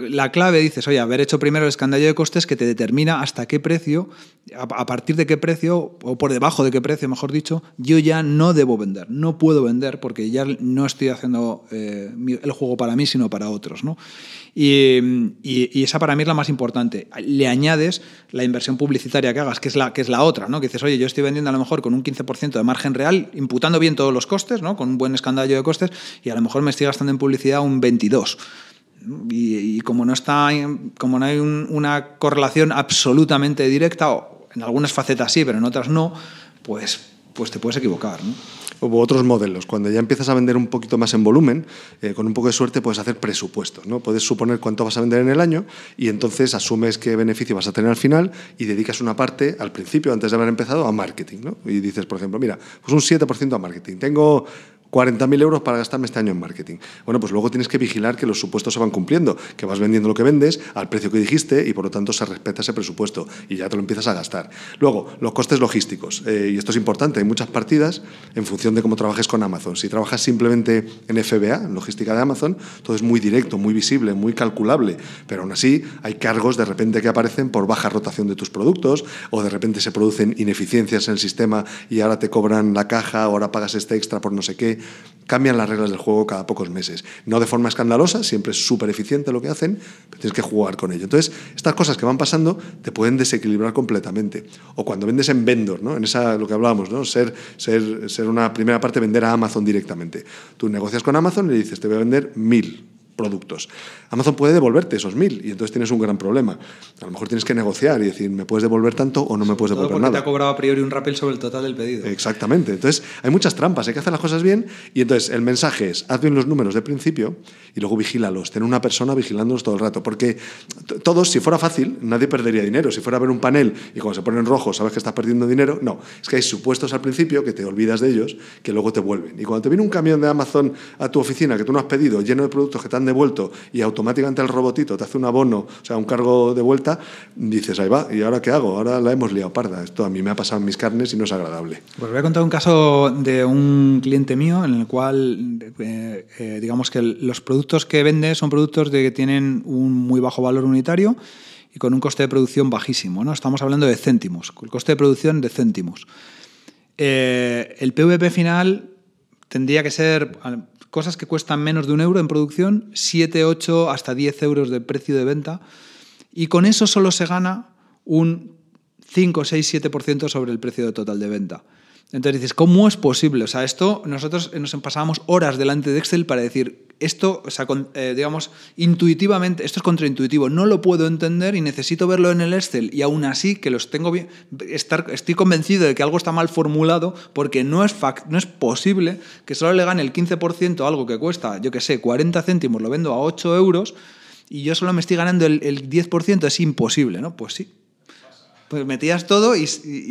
la clave dices, oye, haber hecho primero el escandallo de costes que te determina hasta qué precio, a, partir de qué precio, o por debajo de qué precio, mejor dicho, yo ya no debo vender, no puedo vender porque ya no estoy haciendo eh, el juego para mí, sino para otros, ¿no? Y, esa para mí es la más importante. Le añades la inversión publicitaria que hagas, que es la, que es la otra, ¿no? Que dices, oye, yo estoy vendiendo a lo mejor con un 15% de margen real, ejecutando bien todos los costes, ¿no? con un buen escandallo de costes, y a lo mejor me estoy gastando en publicidad un 22. Y, como no está, como no hay una correlación absolutamente directa, o en algunas facetas sí, pero en otras no, pues, pues te puedes equivocar. ¿no? O otros modelos. Cuando ya empiezas a vender un poquito más en volumen, eh, con un poco de suerte puedes hacer presupuestos, ¿no? Puedes suponer cuánto vas a vender en el año y entonces asumes qué beneficio vas a tener al final y dedicas una parte al principio, antes de haber empezado, a marketing, ¿no? Y dices, por ejemplo, mira, pues un 7% a marketing. Tengo 40.000 euros para gastarme este año en marketing. Bueno, pues luego tienes que vigilar que los supuestos se van cumpliendo, que vas vendiendo lo que vendes al precio que dijiste y por lo tanto se respeta ese presupuesto y ya te lo empiezas a gastar. Luego, los costes logísticos. Eh, y esto es importante, hay muchas partidas en función de cómo trabajes con Amazon. Si trabajas simplemente en FBA, en logística de Amazon, todo es muy directo, muy visible, muy calculable, pero aún así hay cargos de repente que aparecen por baja rotación de tus productos o de repente se producen ineficiencias en el sistema y ahora te cobran la caja, o ahora pagas este extra por no sé qué cambian las reglas del juego cada pocos meses. No de forma escandalosa, siempre es súper eficiente lo que hacen, pero tienes que jugar con ello. Entonces, estas cosas que van pasando te pueden desequilibrar completamente. O cuando vendes en vendor, ¿no? En esa, lo que hablábamos, ¿no? Ser, ser, ser una primera parte, vender a Amazon directamente. Tú negocias con Amazon y le dices, te voy a vender mil productos. Amazon puede devolverte esos mil y entonces tienes un gran problema. A lo mejor tienes que negociar y decir, ¿me puedes devolver tanto o no me puedes devolver Todo nada? te ha cobrado a priori un rappel sobre el total del pedido. Exactamente. Entonces, hay muchas trampas, hay que hacer las cosas bien y entonces el mensaje es, haz bien los números de principio y luego vigílalos. Ten una persona vigilándolos todo el rato. Porque todos, si fuera fácil, nadie perdería dinero. Si fuera a ver un panel y cuando se ponen rojos sabes que estás perdiendo dinero, no. Es que hay supuestos al principio que te olvidas de ellos, que luego te vuelven. Y cuando te viene un camión de Amazon a tu oficina que tú no has pedido, lleno de productos que te han devuelto y automáticamente el robotito te hace un abono, o sea, un cargo de vuelta, dices, ahí va, ¿y ahora qué hago? Ahora la hemos liado parda. Esto a mí me ha pasado en mis carnes y no es agradable. Pues voy a contar un caso de un cliente mío en el cual, eh, eh, digamos que los productos que vende son productos de que tienen un muy bajo valor unitario y con un coste de producción bajísimo. ¿no? Estamos hablando de céntimos, el coste de producción de céntimos. Eh, el PVP final tendría que ser Cosas que cuestan menos de un euro en producción, 7, 8, hasta 10 euros de precio de venta. Y con eso solo se gana un 5, 6, 7% sobre el precio total de venta. Entonces dices, ¿cómo es posible? O sea, esto nosotros nos pasábamos horas delante de Excel para decir esto, eh, digamos, intuitivamente, esto es contraintuitivo, no lo puedo entender y necesito verlo en el Excel y aún así que los tengo bien, estoy convencido de que algo está mal formulado porque no es, fact, no es posible que solo le gane el 15% a algo que cuesta, yo que sé, 40 céntimos, lo vendo a 8 euros y yo solo me estoy ganando el, 10%, es imposible, ¿no? Pues sí. Pues metías todo y,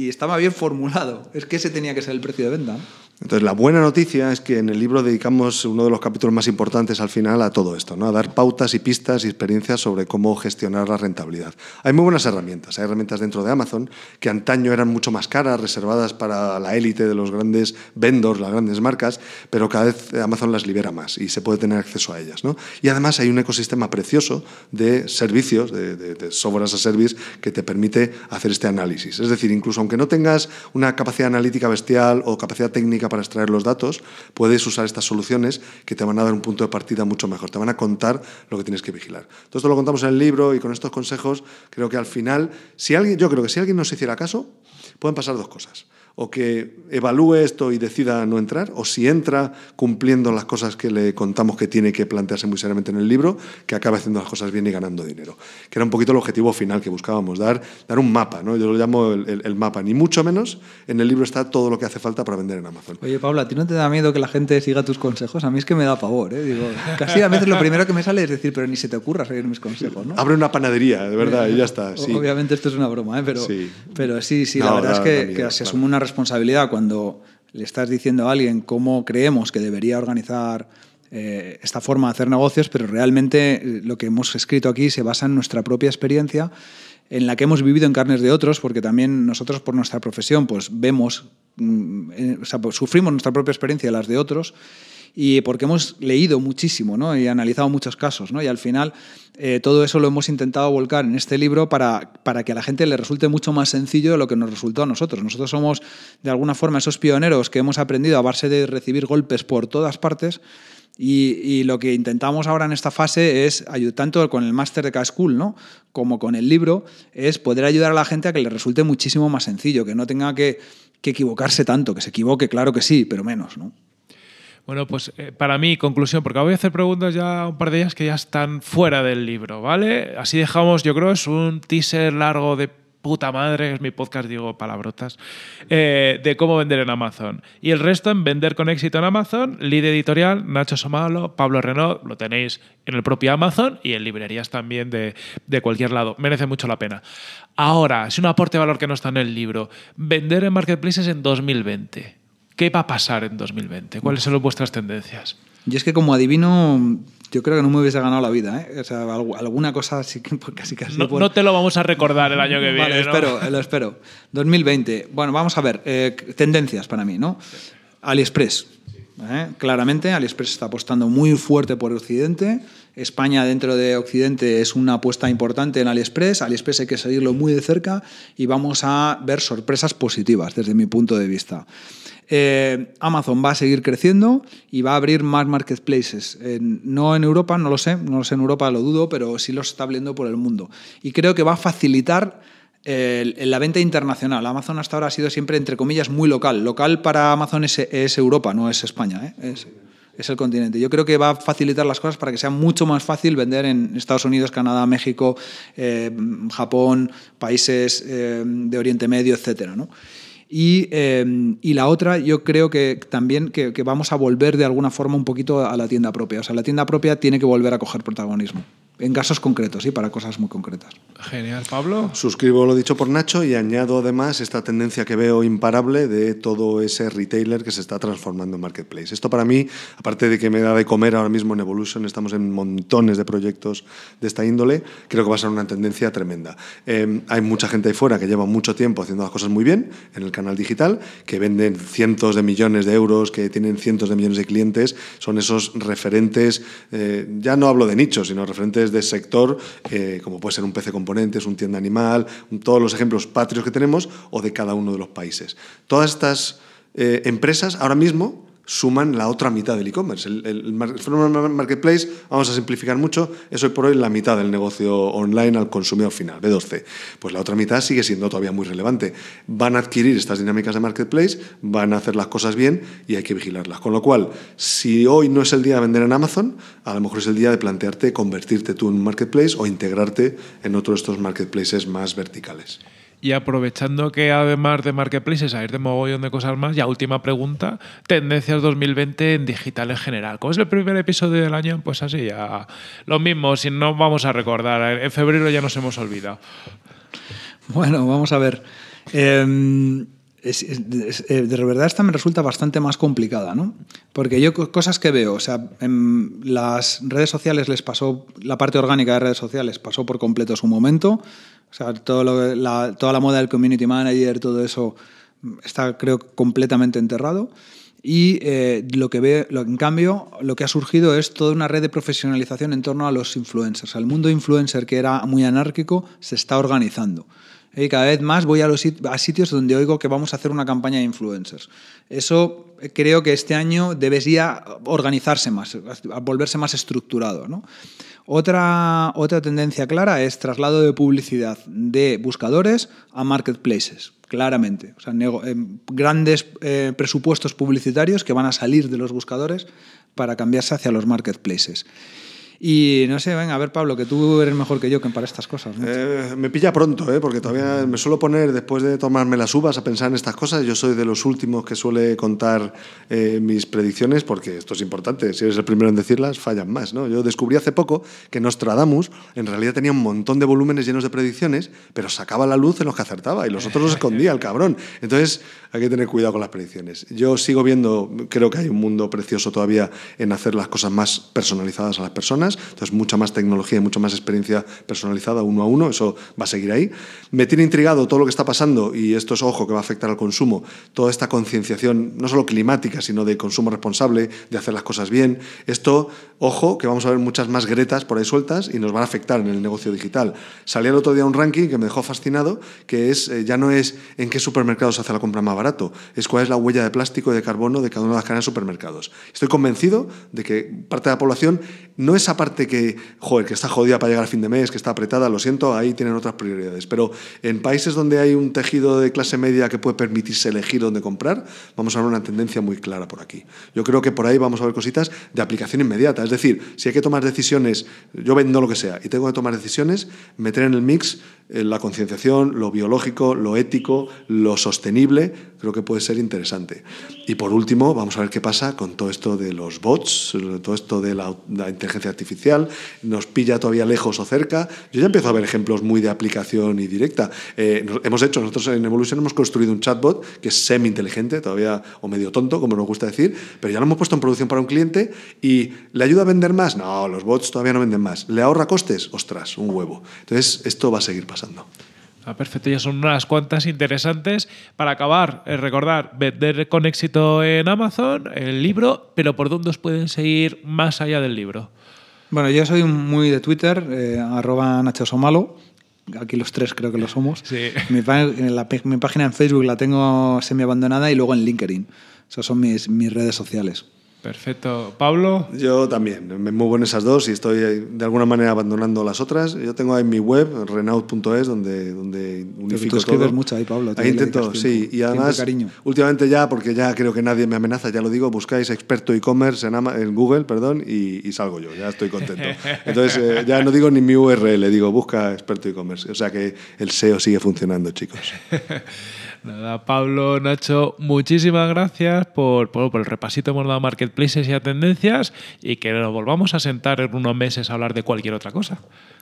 estaba bien formulado. Es que ese tenía que ser el precio de venta. Entonces, la buena noticia es que en el libro dedicamos uno de los capítulos más importantes al final a todo esto, ¿no? a dar pautas y pistas y experiencias sobre cómo gestionar la rentabilidad. Hay muy buenas herramientas, hay herramientas dentro de Amazon que antaño eran mucho más caras, reservadas para la élite de los grandes vendors, las grandes marcas, pero cada vez Amazon las libera más y se puede tener acceso a ellas. Y además hay un ecosistema precioso de servicios, de, de software as a service, que te permite hacer este análisis. Es decir, incluso aunque no tengas una capacidad analítica bestial o capacidad técnica para extraer los datos, puedes usar estas soluciones que te van a dar un punto de partida mucho mejor, te van a contar lo que tienes que vigilar. Todo esto lo contamos en el libro y con estos consejos creo que al final, si alguien, yo creo que si alguien nos hiciera caso, pueden pasar dos cosas o que evalúe esto y decida no entrar, o si entra cumpliendo las cosas que le contamos que tiene que plantearse muy seriamente en el libro, que acabe haciendo las cosas bien y ganando dinero. Que era un poquito el objetivo final que buscábamos, dar, dar un mapa, ¿no? yo lo llamo el, mapa, ni mucho menos en el libro está todo lo que hace falta para vender en Amazon. Oye, Paula, ¿a ti no te da miedo que la gente siga tus consejos? A mí es que me da pavor, ¿eh? casi a veces lo primero que me sale es decir, pero ni se te ocurra seguir mis consejos, ¿no? Abre una panadería, de verdad, y ya eh, está. Obviamente esto es una broma, ¿eh? pero, sí. pero sí, sí, la verdad es que, se asume una responsabilidad cuando le estás diciendo a alguien cómo creemos que debería organizar eh, esta forma de hacer negocios, pero realmente eh, lo que hemos escrito aquí se basa en nuestra propia experiencia, en la que hemos vivido en carnes de otros, porque también nosotros por nuestra profesión pues vemos, mm, eh, pues sufrimos nuestra propia experiencia y las de otros, y porque hemos leído muchísimo ¿no? y analizado muchos casos. ¿no? Y al final eh, todo eso lo hemos intentado volcar en este libro para, para que a la gente le resulte mucho más sencillo lo que nos resultó a nosotros. Nosotros somos, de alguna forma, esos pioneros que hemos aprendido a base de recibir golpes por todas partes. Y, lo que intentamos ahora en esta fase es, tanto con el máster de K-School ¿no? como con el libro, es poder ayudar a la gente a que le resulte muchísimo más sencillo, que no tenga que, que equivocarse tanto, que se equivoque, claro que sí, pero menos. ¿no? Bueno, pues eh, para mí, conclusión, porque voy a hacer preguntas ya, un par de ellas que ya están fuera del libro, ¿vale? Así dejamos, yo creo, es un teaser largo de puta madre, es mi podcast, digo palabrotas, eh, de cómo vender en Amazon. Y el resto en Vender con éxito en Amazon, lead editorial, Nacho Somalo, Pablo Renault, lo tenéis en el propio Amazon y en librerías también de, de cualquier lado. Merece mucho la pena. Ahora, es un aporte de valor que no está en el libro, vender en marketplaces en 2020 ¿Qué va a pasar en 2020? ¿Cuáles son vuestras tendencias? Y es que como adivino, yo creo que no me hubiese ganado la vida. ¿eh? alguna cosa así. que casi casi... No, te lo vamos a recordar el año que viene. Vale, espero, lo espero. 2020. Bueno, vamos a ver. Eh, tendencias para mí, ¿no? AliExpress. ¿eh? Claramente, AliExpress está apostando muy fuerte por Occidente España dentro de Occidente es una apuesta importante en AliExpress. AliExpress hay que seguirlo muy de cerca y vamos a ver sorpresas positivas desde mi punto de vista. Eh, Amazon va a seguir creciendo y va a abrir más marketplaces. no en Europa, no lo sé, no lo sé en Europa, lo dudo, pero sí los está abriendo por el mundo. Y creo que va a facilitar la venta internacional. Amazon hasta ahora ha sido siempre, entre comillas, muy local. Local para Amazon es, Europa, no es España. ¿eh? es el continente. Yo creo que va a facilitar las cosas para que sea mucho más fácil vender en Estados Unidos, Canadá, México, eh, Japón, países eh, de Oriente Medio, etcétera, eh, Y, la otra, yo creo que también que, vamos a volver de alguna forma un poquito a la tienda propia. O sea, la tienda propia tiene que volver a coger protagonismo en casos concretos y para cosas muy concretas. Genial, Pablo. Suscribo lo dicho por Nacho y añado además esta tendencia que veo imparable de todo ese retailer que se está transformando en marketplace. Esto para mí, aparte de que me da de comer ahora mismo en Evolution, estamos en montones de proyectos de esta índole, creo que va a ser una tendencia tremenda. Em, hay mucha gente ahí fuera que lleva mucho tiempo haciendo las cosas muy bien en el canal digital, que venden cientos de millones de euros, que tienen cientos de millones de clientes, son esos referentes, eh, ya no hablo de nichos, sino referentes de sector, eh, como puede ser un PC Componentes, un tienda animal, todos los ejemplos patrios que tenemos, o de cada uno de los países. Todas estas eh, empresas ahora mismo suman la otra mitad del e-commerce. El, el, marketplace, vamos a simplificar mucho, es hoy por hoy la mitad del negocio online al consumidor final, b 12 Pues la otra mitad sigue siendo todavía muy relevante. Van a adquirir estas dinámicas de marketplace, van a hacer las cosas bien y hay que vigilarlas. Con lo cual, si hoy no es el día de vender en Amazon, a lo mejor es el día de plantearte convertirte tú en un marketplace o integrarte en otro de estos marketplaces más verticales. Y aprovechando que además de marketplaces hay de mogollón de cosas más, ya última pregunta, tendencias 2020 en digital en general. ¿Cómo es el primer episodio del año, pues así ya lo mismo, si no vamos a recordar, en febrero ya nos hemos olvidado. Bueno, vamos a ver. Em, eh, de verdad esta me resulta bastante más complicada, ¿no? Porque yo cosas que veo, o sea, en las redes sociales les pasó, la parte orgánica de redes sociales pasó por completo su momento, o sea, todo la, toda la moda del community manager, todo eso está creo completamente enterrado. Y eh, lo que ve, lo, en cambio, lo que ha surgido es toda una red de profesionalización en torno a los influencers. El mundo influencer, que era muy anárquico, se está organizando. Y cada vez más voy a, los sitios donde oigo que vamos a hacer una campaña de influencers. Eso eh, creo que este año debería organizarse más, volverse más estructurado. Otra, otra tendencia clara es traslado de publicidad de buscadores a marketplaces, claramente. O sea, eh, grandes eh, presupuestos publicitarios que van a salir de los buscadores para cambiarse hacia los marketplaces. Y no sé, venga a ver, Pablo, que tú eres mejor que yo que para estas cosas. Eh, me pilla pronto, ¿eh? porque todavía me suelo poner, después de tomarme las uvas, a pensar en estas cosas. Yo soy de los últimos que suele contar eh, mis predicciones, porque esto es importante. Si eres el primero en decirlas, fallan más. ¿no? Yo descubrí hace poco que Nostradamus en realidad tenía un montón de volúmenes llenos de predicciones, pero sacaba la luz en los que acertaba y los otros los escondía, el cabrón. Entonces, hay que tener cuidado con las predicciones. Yo sigo viendo, creo que hay un mundo precioso todavía en hacer las cosas más personalizadas a las personas entonces mucha más tecnología y mucha más experiencia personalizada uno a uno, eso va a seguir ahí. Me tiene intrigado todo lo que está pasando y esto es ojo que va a afectar al consumo, toda esta concienciación, no solo climática, sino de consumo responsable, de hacer las cosas bien. Esto, ojo, que vamos a ver muchas más gretas por ahí sueltas y nos van a afectar en el negocio digital. Salí el otro día un ranking que me dejó fascinado, que es eh, ya no es en qué supermercado se hace la compra más barato, es cuál es la huella de plástico y de carbono de cada una de las cadenas de supermercados. Estoy convencido de que parte de la población no es a parte que, joder, que está jodida para llegar a fin de mes, que está apretada, lo siento, ahí tienen otras prioridades. Pero en países donde hay un tejido de clase media que puede permitirse elegir dónde comprar, vamos a ver una tendencia muy clara por aquí. Yo creo que por ahí vamos a ver cositas de aplicación inmediata. Es decir, si hay que tomar decisiones, yo vendo lo que sea y tengo que tomar decisiones, meter en el mix eh, la concienciación, lo biológico, lo ético, lo sostenible, creo que puede ser interesante. Y por último, vamos a ver qué pasa con todo esto de los bots, todo esto de la, de la inteligencia artificial oficial, nos pilla todavía lejos o cerca. Yo ya empiezo a ver ejemplos muy de aplicación y directa. Eh, hemos hecho, nosotros en Evolution hemos construido un chatbot que es semi-inteligente, todavía, o medio tonto, como nos gusta decir, pero ya lo hemos puesto en producción para un cliente y ¿le ayuda a vender más? No, los bots todavía no venden más. ¿Le ahorra costes? Ostras, un huevo. Entonces, esto va a seguir pasando. Ah, perfecto, ya son unas cuantas interesantes. Para acabar, eh, recordar, vender con éxito en Amazon, el libro, pero ¿por dónde os pueden seguir más allá del libro? Bueno, yo soy muy de Twitter, eh, arroba Nacho Somalo. Aquí los tres creo que lo somos. Mi, página en Facebook la tengo semi abandonada y luego en LinkedIn. Esas son mis redes sociales. Perfecto. ¿Pablo? Yo también. Me muevo en esas dos y estoy eh, de alguna manera abandonando las otras. Yo tengo ahí mi web, renault.es, donde, donde unifico todo. tú todo. mucho ahí, Pablo. Ahí intento, sí. Y además, últimamente ya, porque ya creo que nadie me amenaza, ya lo digo, buscáis experto e-commerce en, en, Google perdón, y, salgo yo. Ya estoy contento. Entonces, eh, ya no digo ni mi URL, digo busca experto e-commerce. O sea que el SEO sigue funcionando, chicos. Nada, Pablo, Nacho, muchísimas gracias por, el repasito hemos dado marketplaces y a tendencias y que nos volvamos a sentar en unos meses a hablar de cualquier otra cosa.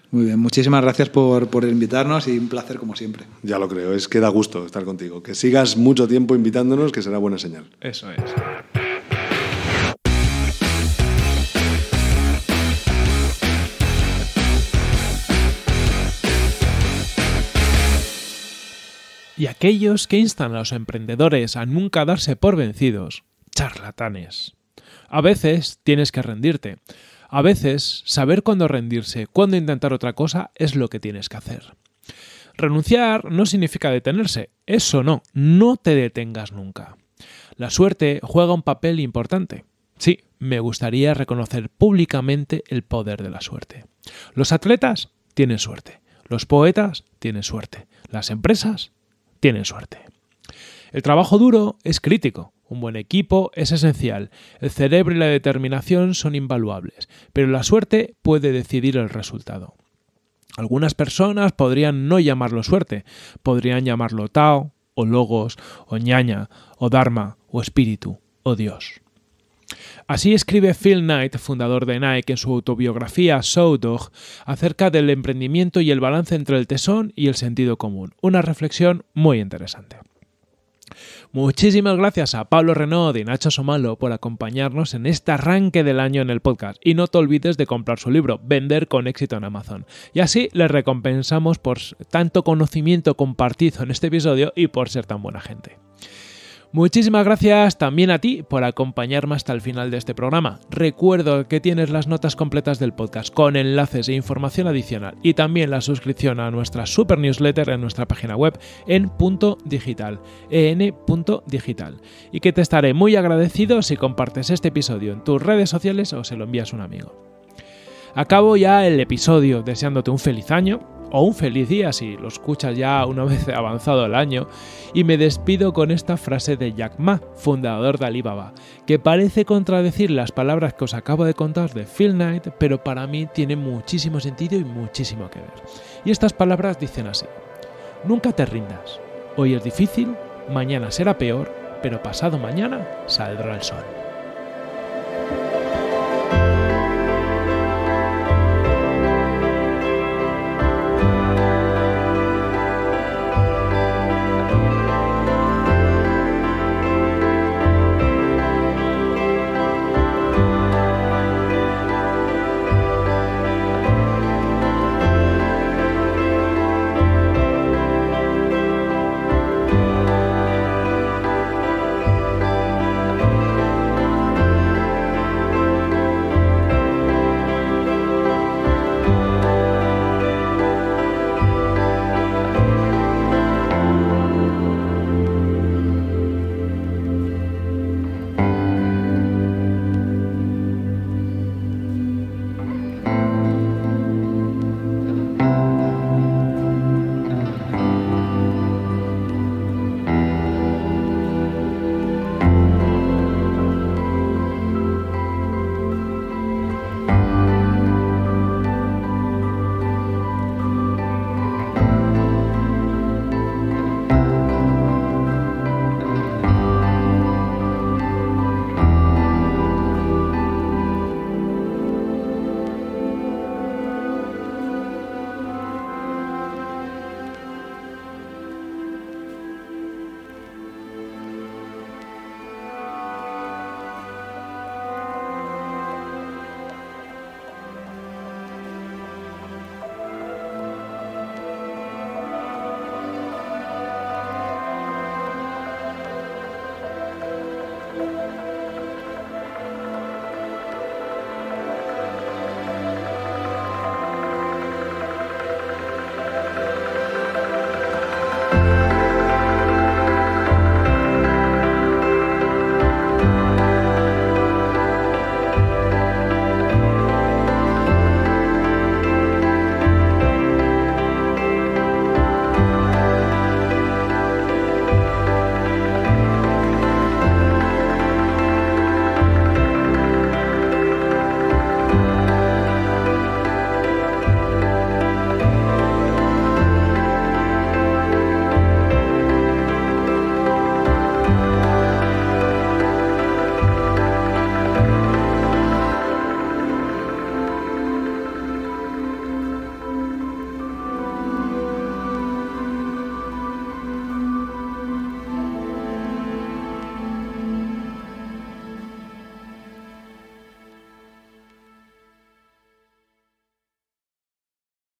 Muy bien, muchísimas gracias por, por invitarnos y un placer como siempre. Ya lo creo, es que da gusto estar contigo. Que sigas mucho tiempo invitándonos, que será buena señal. Eso es. y aquellos que instan a los emprendedores a nunca darse por vencidos, charlatanes. A veces tienes que rendirte. A veces saber cuándo rendirse, cuándo intentar otra cosa es lo que tienes que hacer. Renunciar no significa detenerse, eso no, no te detengas nunca. La suerte juega un papel importante. Sí, me gustaría reconocer públicamente el poder de la suerte. Los atletas tienen suerte, los poetas tienen suerte, las empresas tienen suerte. El trabajo duro es crítico, un buen equipo es esencial, el cerebro y la determinación son invaluables, pero la suerte puede decidir el resultado. Algunas personas podrían no llamarlo suerte, podrían llamarlo Tao, o Logos, o ñaña, o Dharma, o Espíritu, o Dios. Así escribe Phil Knight, fundador de Nike, en su autobiografía Show Dog, acerca del emprendimiento y el balance entre el tesón y el sentido común. Una reflexión muy interesante. Muchísimas gracias a Pablo Renaud y Nacho Somalo por acompañarnos en este arranque del año en el podcast. Y no te olvides de comprar su libro, Vender con éxito en Amazon. Y así le recompensamos por tanto conocimiento compartido en este episodio y por ser tan buena gente. Muchísimas gracias también a ti por acompañarme hasta el final de este programa. Recuerdo que tienes las notas completas del podcast con enlaces e información adicional y también la suscripción a nuestra super newsletter en nuestra página web en punto digital, en punto digital. Y que te estaré muy agradecido si compartes este episodio en tus redes sociales o se lo envías a un amigo. Acabo ya el episodio deseándote un feliz año o un feliz día si lo escuchas ya una vez avanzado el año. Y me despido con esta frase de Jack Ma, fundador de Alibaba, que parece contradecir las palabras que os acabo de contar de Phil Knight, pero para mí tiene muchísimo sentido y muchísimo que ver. Y estas palabras dicen así, nunca te rindas, hoy es difícil, mañana será peor, pero pasado mañana saldrá el sol.